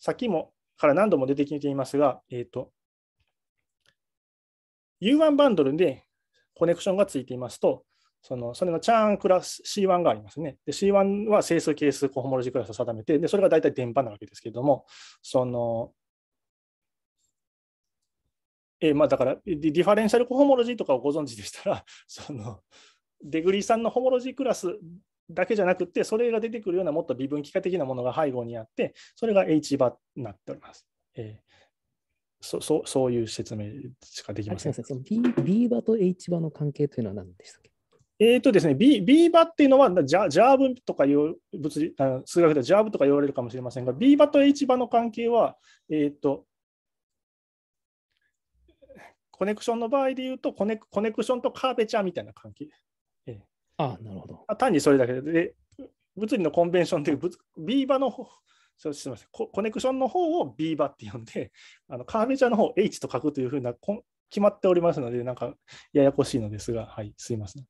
さっきもから何度も出てきていますが、えーと、U1 バンドルでコネクションがついていますとそのそれのチャーンクラス C1 がありますね。で C1 は整数、係数、コホモロジークラスを定めて、でそれが大体電波なわけですけれども、そのえまあ、だからディファレンシャルコホモロジーとかをご存知でしたら、そのデグリーさんのホモロジークラスだけじゃなくて、それが出てくるようなもっと微分幾何的なものが背後にあって、それが H バになっております。えーそそそういう説明しかできません。B 場と H 場の関係というのは何でしたっけえーとですね、ビビーバっていうのはジャジャーブとかいう物理あ数学でジャーブとか言われるかもしれませんが、ビーバと H バの関係は、えーと、コネクションの場合で言うとコネ、コネクションとカーベチャーみたいな関係。ええ、あなるほど単にそれだけでで、物理のコンベンションという物ビーバの方そうすみませんコ、コネクションの方をビーバって呼んで、あのカーベチャーの方を H と書くというふうなこ決まっておりますので、なんかややこしいのですが、はい、すみません。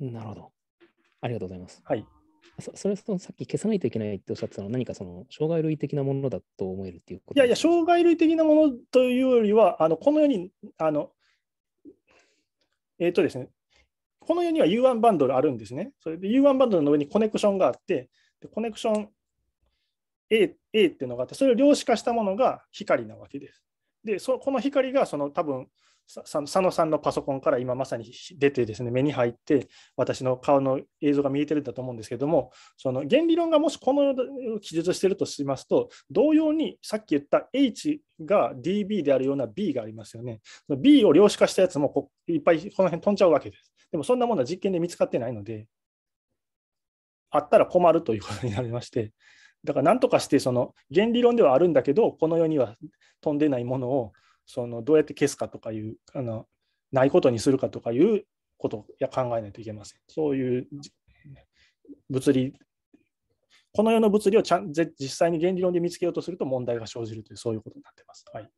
なるほど。ありがとうございます。はい。そそれそのさっき消さないといけないっておっしゃってたのは何かその障害類的なものだと思えるっていうこといやいや、障害類的なものというよりは、あのこのように、あのえっ、ー、とですね、この世には U1 バンドルあるんですね。それで U1 バンドルの上にコネクションがあって、でコネクション A, A っていうのがあって、それを量子化したものが光なわけです。で、そこの光がその多分佐野さんのパソコンから今まさに出てですね目に入って私の顔の映像が見えてるんだと思うんですけどもその原理論がもしこのように記述してるとしますと同様にさっき言った H が DB であるような B がありますよね B を量子化したやつもこいっぱいこの辺飛んじゃうわけですでもそんなものは実験で見つかってないのであったら困るということになりましてだからなんとかしてその原理論ではあるんだけどこの世には飛んでないものをそのどうやって消すかとかいうあのないことにするかとかいうことを考えないといけません。そういう物理この世の物理をちゃん実際に原理論で見つけようとすると問題が生じるというそういうことになってます。はい、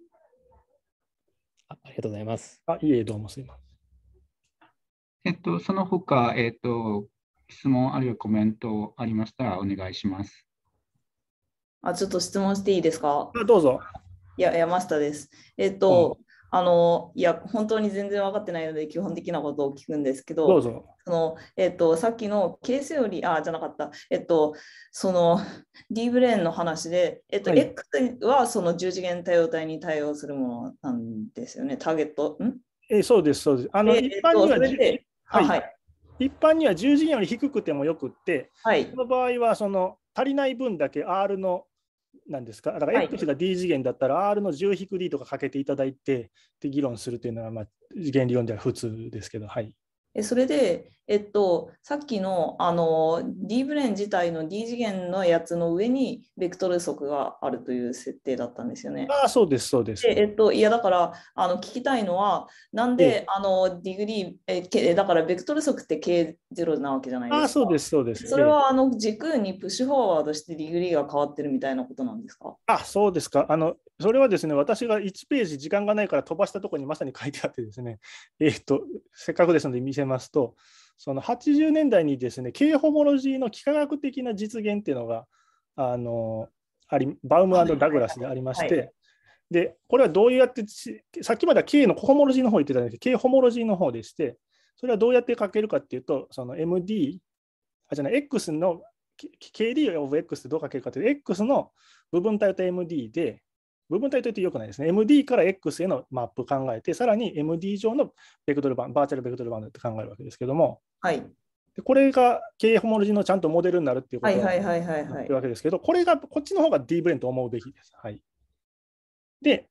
あありがとうございます。あいえ、どうもすいません。えっと、その他、えっと、質問あるいはコメントありましたらお願いします。あちょっと質問していいですかあどうぞ。いや、山下です。えっ、と、あの、いや、本当に全然分かってないので、基本的なことを聞くんですけど、どうぞ。その、えっ、と、さっきのケースより、あ、じゃなかった、えっ、と、その、D ブレーンの話で、えっ、と、はい X はその十次元対応体に対応するものなんですよね、ターゲット。んえそうです、そうです。あの、一般には、はい一般には十次元より低くてもよくって、はい、その場合はその足りない分だけ R のなんですかだから X が D 次元だったら R の 10-D とかかけていただいてで議論するというのは、まあ、原理論では普通ですけど、はい。それで、えっと、さっきのあの D ブレーン自体の D 次元のやつの上にベクトル速があるという設定だったんですよね。あそうですそうです。でえっと、いやだからあの聞きたいのはなんで、あのディグリーえけだからベクトル速って K0 なわけじゃないですか。あそうですそうです。それはあの軸にプッシュフォワードしてディグリーが変わってるみたいなことなんですかあそうですかあのそれはですね、私が1ページ時間がないから飛ばしたところにまさに書いてあってですね、えー、っと、せっかくですので見せますと、その80年代にですね、K ホモロジーの幾何学的な実現っていうのが、あの、ありバウムダグラスでありまして、はい、で、これはどうやって、さっきまでは K のホモロジーの方言ってたんですけど、K ホモロジーの方でして、それはどうやって書けるかっていうと、その MD、あ、じゃない、X の KD of X てどう書けるかというと、X の部分体と MD で、部分体と言ってよくないですね。MD から X へのマップ考えて、さらに MD 上のベクトルバン、バーチャルベクトルバンドって考えるわけですけども、はい、でこれが K ホモロジーのちゃんとモデルになるっていうことになってるわけですけど、これがこっちの方が D ブレンと思うべきです。はい、で、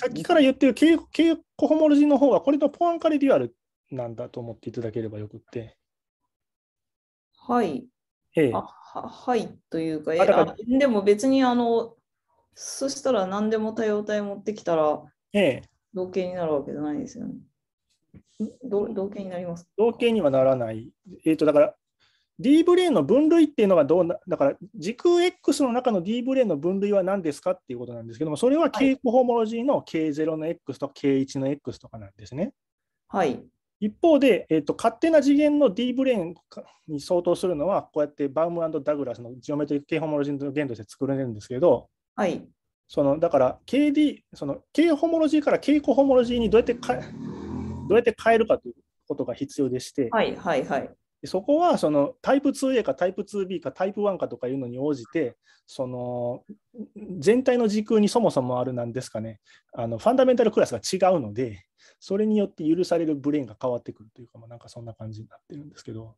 さっきから言ってる K, 営ホモロジーの方は、これのポアンカレデュアルなんだと思っていただければよくって。はい。ええ、ははいというか、えかでも別にあのそしたら何でも多様体持ってきたら、ええ、同型になるわけじゃないですよね。同型になります同型にはならない。えっ、ー、と、だから D ブレーンの分類っていうのがどうな、だから時空 X の中の D ブレーンの分類は何ですかっていうことなんですけども、それは K ホモロジーの K0 の X と K1 の X とかなんですね。はい。一方で、えーと、勝手な次元の D ブレーンに相当するのは、こうやってバウムダグラスのジオメトリック K ホモロジーの限度で作られるんですけど、はい、そのだから KD、その K ホモロジーから K コホモロジーにどうやってかどうやって変えるかということが必要でして、はいはいはい、そこはそのタイプ 2A かタイプ 2B かタイプ1かとかいうのに応じてその全体の時空にそもそもあるなんですかねあのファンダメンタルクラスが違うのでそれによって許されるブレーンが変わってくるというか、まなんかそんな感じになってるんですけど。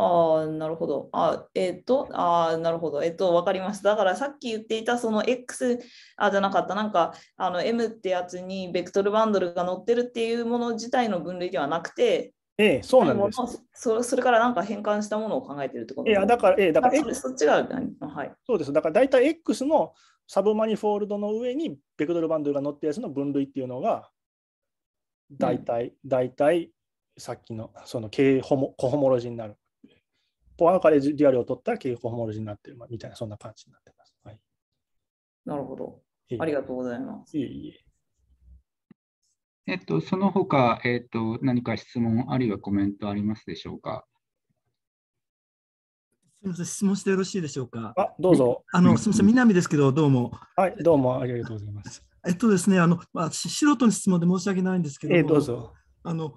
ああ、なるほど。あえっ、ー、と、ああ、なるほど。えっ、ー、と、わかりました。だからさっき言っていたその X、あ、じゃなかった、なんかあの M ってやつにベクトルバンドルが載ってるっていうもの自体の分類ではなくて、ええ、そうなんですそ。それからなんか変換したものを考えてるってことです、いや、だから、ええ、だから、X、そっちが、はい。そうです。だから大体 X のサブマニフォールドの上にベクトルバンドルが載っるやつの分類っていうのが、大体、うん、大体、さっきのその K ホモコホモロジーになる。ポアンカレリアルを取ったら経営ホモロジーになってるみたいな、そんな感じになってます。はい、なるほど。ありがとうございます。いえいえ。えっと、その他、えっと、何か質問あるいはコメントありますでしょうか。すみません、質問してよろしいでしょうか。あ、どうぞ。あの、すみません、南ですけど、どうも。はい、どうもありがとうございます。えっとですね、あの、まあ、素人の質問で申し訳ないんですけど。えー、どうぞ。あの、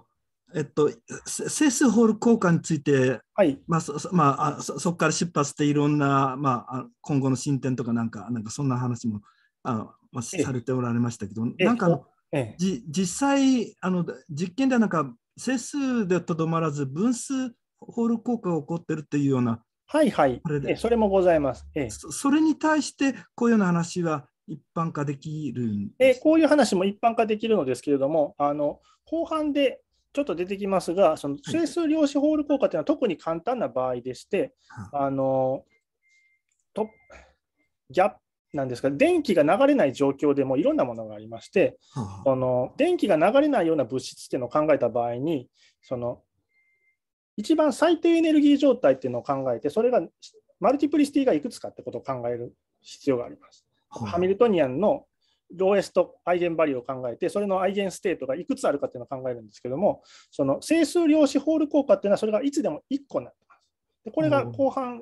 えっと、セ数ホール効果について、はいまあそまあ、そそこから出発していろんな、まあ、今後の進展とかなんか、なんかそんな話もあの、まあ、されておられましたけど、なんか、ええ、じ実際あの、実験ではなんか、整数でとどまらず、分数ホール効果が起こってるっていうような、はいはい、れえそれもございます、ええそ。それに対して、こういうような話は一般化できるんでえこういう話も一般化できるのですけれども、あの後半でちょっと出てきますが、その整数量子ホール効果というのは特に簡単な場合でして、あのとギャップなんですが、電気が流れない状況でもいろんなものがありまして、はあ、の電気が流れないような物質っていうのを考えた場合に、その一番最低エネルギー状態っていうのを考えて、それがマルティプリシティがいくつかってことを考える必要があります。はあ、ハミルトニアンのローエストアイゲンバリューを考えて、それのアイゲンステートがいくつあるかっていうのを考えるんですけども、その整数量子ホール効果っていうのは、それがいつでも1個になってます。でこれが後半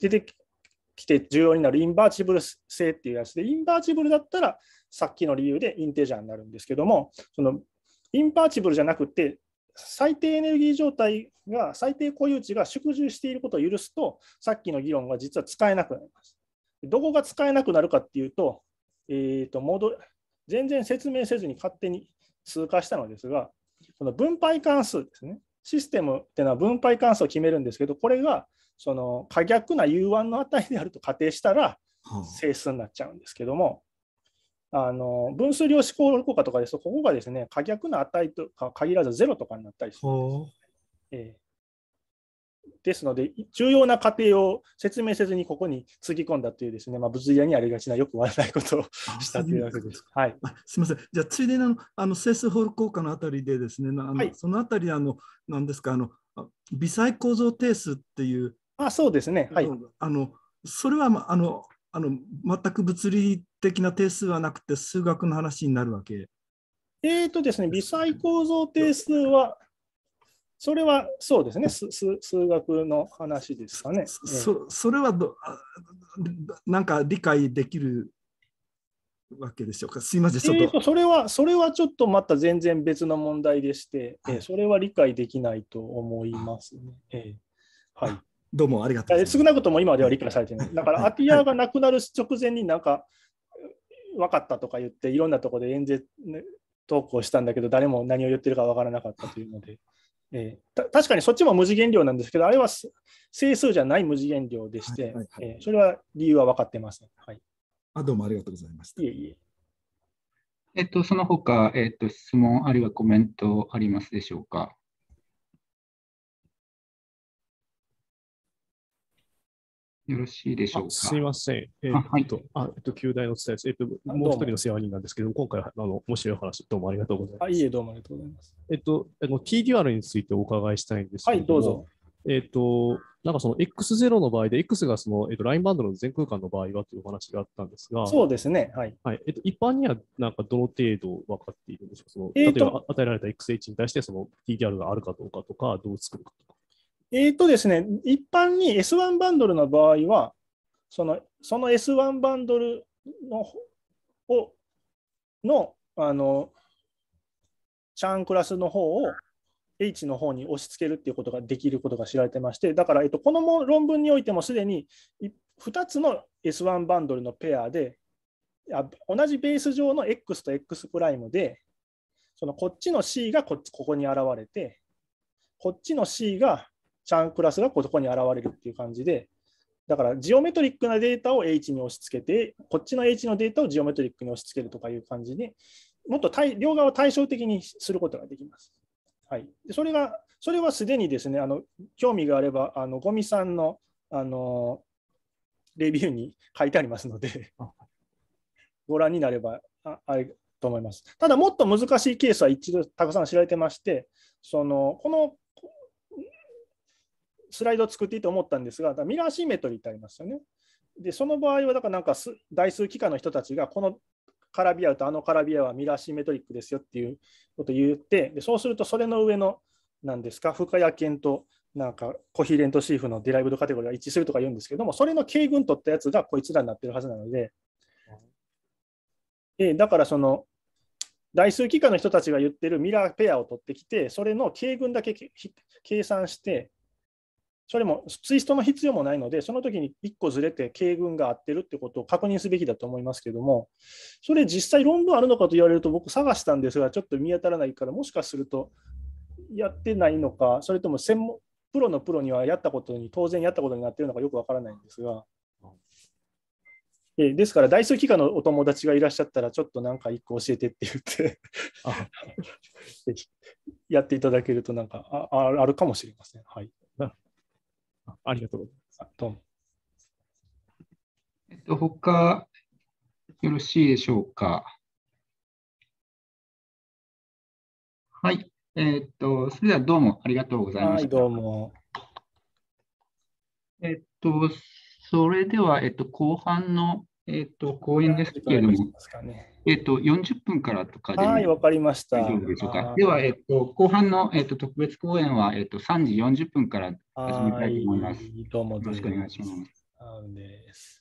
出てきて重要になるインバーチブル性っていうやつで、インバーチブルだったらさっきの理由でインテジャーになるんですけども、そのインバーチブルじゃなくて、最低エネルギー状態が、最低固有値が縮小していることを許すと、さっきの議論が実は使えなくなります。どこが使えなくなるかっていうと、えーと、戻全然説明せずに勝手に通過したのですが、その分配関数ですね。システムっていうのは分配関数を決めるんですけど、これがその可逆な U1 の値であると仮定したら整数になっちゃうんですけども、あの分数量子効果とかですと、ここがですね、可逆な値とか限らず0とかになったりするんです、えーですので、重要な過程を説明せずにここにつぎ込んだというですね、まあ、物理屋にありがちなよくわないことをしたというわけです。はい、すみません、じゃあ、ついでにあのあのセスホール効果のあたりでですね、あの、はい、そのあたりあの、なんですかあの、微細構造定数っていう、あそうですね、はい、あのそれは、まあ、あのあの全く物理的な定数はなくて、数学の話になるわけ。えーとですね、微細構造定数は、それはそうですね、す数学の話ですかね。そそれはどなんか理解できるわけでしょうか、すいません、ちょっとそれはそれはちょっとまた全然別の問題でして、はい、えそれは理解できないと思いますね。えはいどうもありがとう少なくとも今では理解されてない。だから、アピアがなくなる直前になんか、分かったとか言って、いろんなところで演説、投稿したんだけど、誰も何を言ってるか分からなかったというので。えー、確かにそっちも無次元量なんですけど、あれは整数じゃない無次元量でして、えそれは理由は分かってません、はい、あ。どうもありがとうございました。いえいええっと、その他、えっと、質問あるいはコメントありますでしょうか。よろしいでしょうか。すみません。えー、はい、っと、あ、えっと、旧大のお伝えです。えっと、もう一人の世話人なんですけど今回、あの、面白い話、どうもありがとうございます。あ、いえ、どうもありがとうございます。えっと、あの、T デュアルについてお伺いしたいんですけどはい、どうぞ。えっと、なんかその X0 の場合で、X がその、えっと、ラインバンドの全空間の場合はというお話があったんですが、そうですね、はい。はいえっと、一般にはなんかどの程度分かっているんでしょうその、え例えば与えられた XH に対してその TDR があるかどうかとか、どう作るかとか。えっ、ー、とですね、一般に S1 バンドルの場合は、そのその S1 バンドルのをのあのシャンクラスの方を H の方に押し付けるっていうことができることが知られてまして、だから、えっと、この論文においてもすでに2つの S1 バンドルのペアで、同じベース上の X と X' プライムで、そのこっちの C がここに現れて、こっちの C がチャンクラスがここに現れるっていう感じで、だからジオメトリックなデータを H に押し付けて、こっちの H のデータをジオメトリックに押し付けるとかいう感じで、もっと対両側を対照的にすることができます。はい、それがそれはすでにですね、あの興味があれば、あのゴミさんのあのレビューに書いてありますのでご覧になればああれと思います。ただ、もっと難しいケースは一度たくさん知られてまして、そのこのスライドを作っていと思ったんですが、ミラーシーメトリーってありますよね。で、その場合は、だからなんか台数機関の人たちが、このカラビアとあのカラビアはミラーシンメトリックですよっていうことを言って、でそうすると、それの上の、なんですか、深谷犬となんかコヒーレントシーフのデライブドカテゴリーが一致するとか言うんですけども、それの軽群取ったやつがこいつらになってるはずなので、えだからその、台数機関の人たちが言ってるミラーペアを取ってきて、それの軽群だけ計算して、それもツイストの必要もないので、その時に1個ずれて、軽群が合ってるってことを確認すべきだと思いますけども、それ実際論文あるのかと言われると、僕探したんですが、ちょっと見当たらないから、もしかするとやってないのか、それとも専門プロのプロにはやったことに、当然やったことになってるのかよくわからないんですが。えですから、大数機関のお友達がいらっしゃったら、ちょっとなんか1個教えてって言って やっていただけると、なんかあるかもしれません。はいありがとうございます。どうも。えっと、他、よろしいでしょうか。はい。えー、っと、それではどうもありがとうございました。はい、どうも。えっと、それでは、えっと、後半の、えっと、講演ですけれども。えっと、40分からとかではい、わかりました。でしょうか。では、えっと、後半の、えっと、特別講演は、えっと、3時40分から始めたいと思います。どうもよろしくお願いします。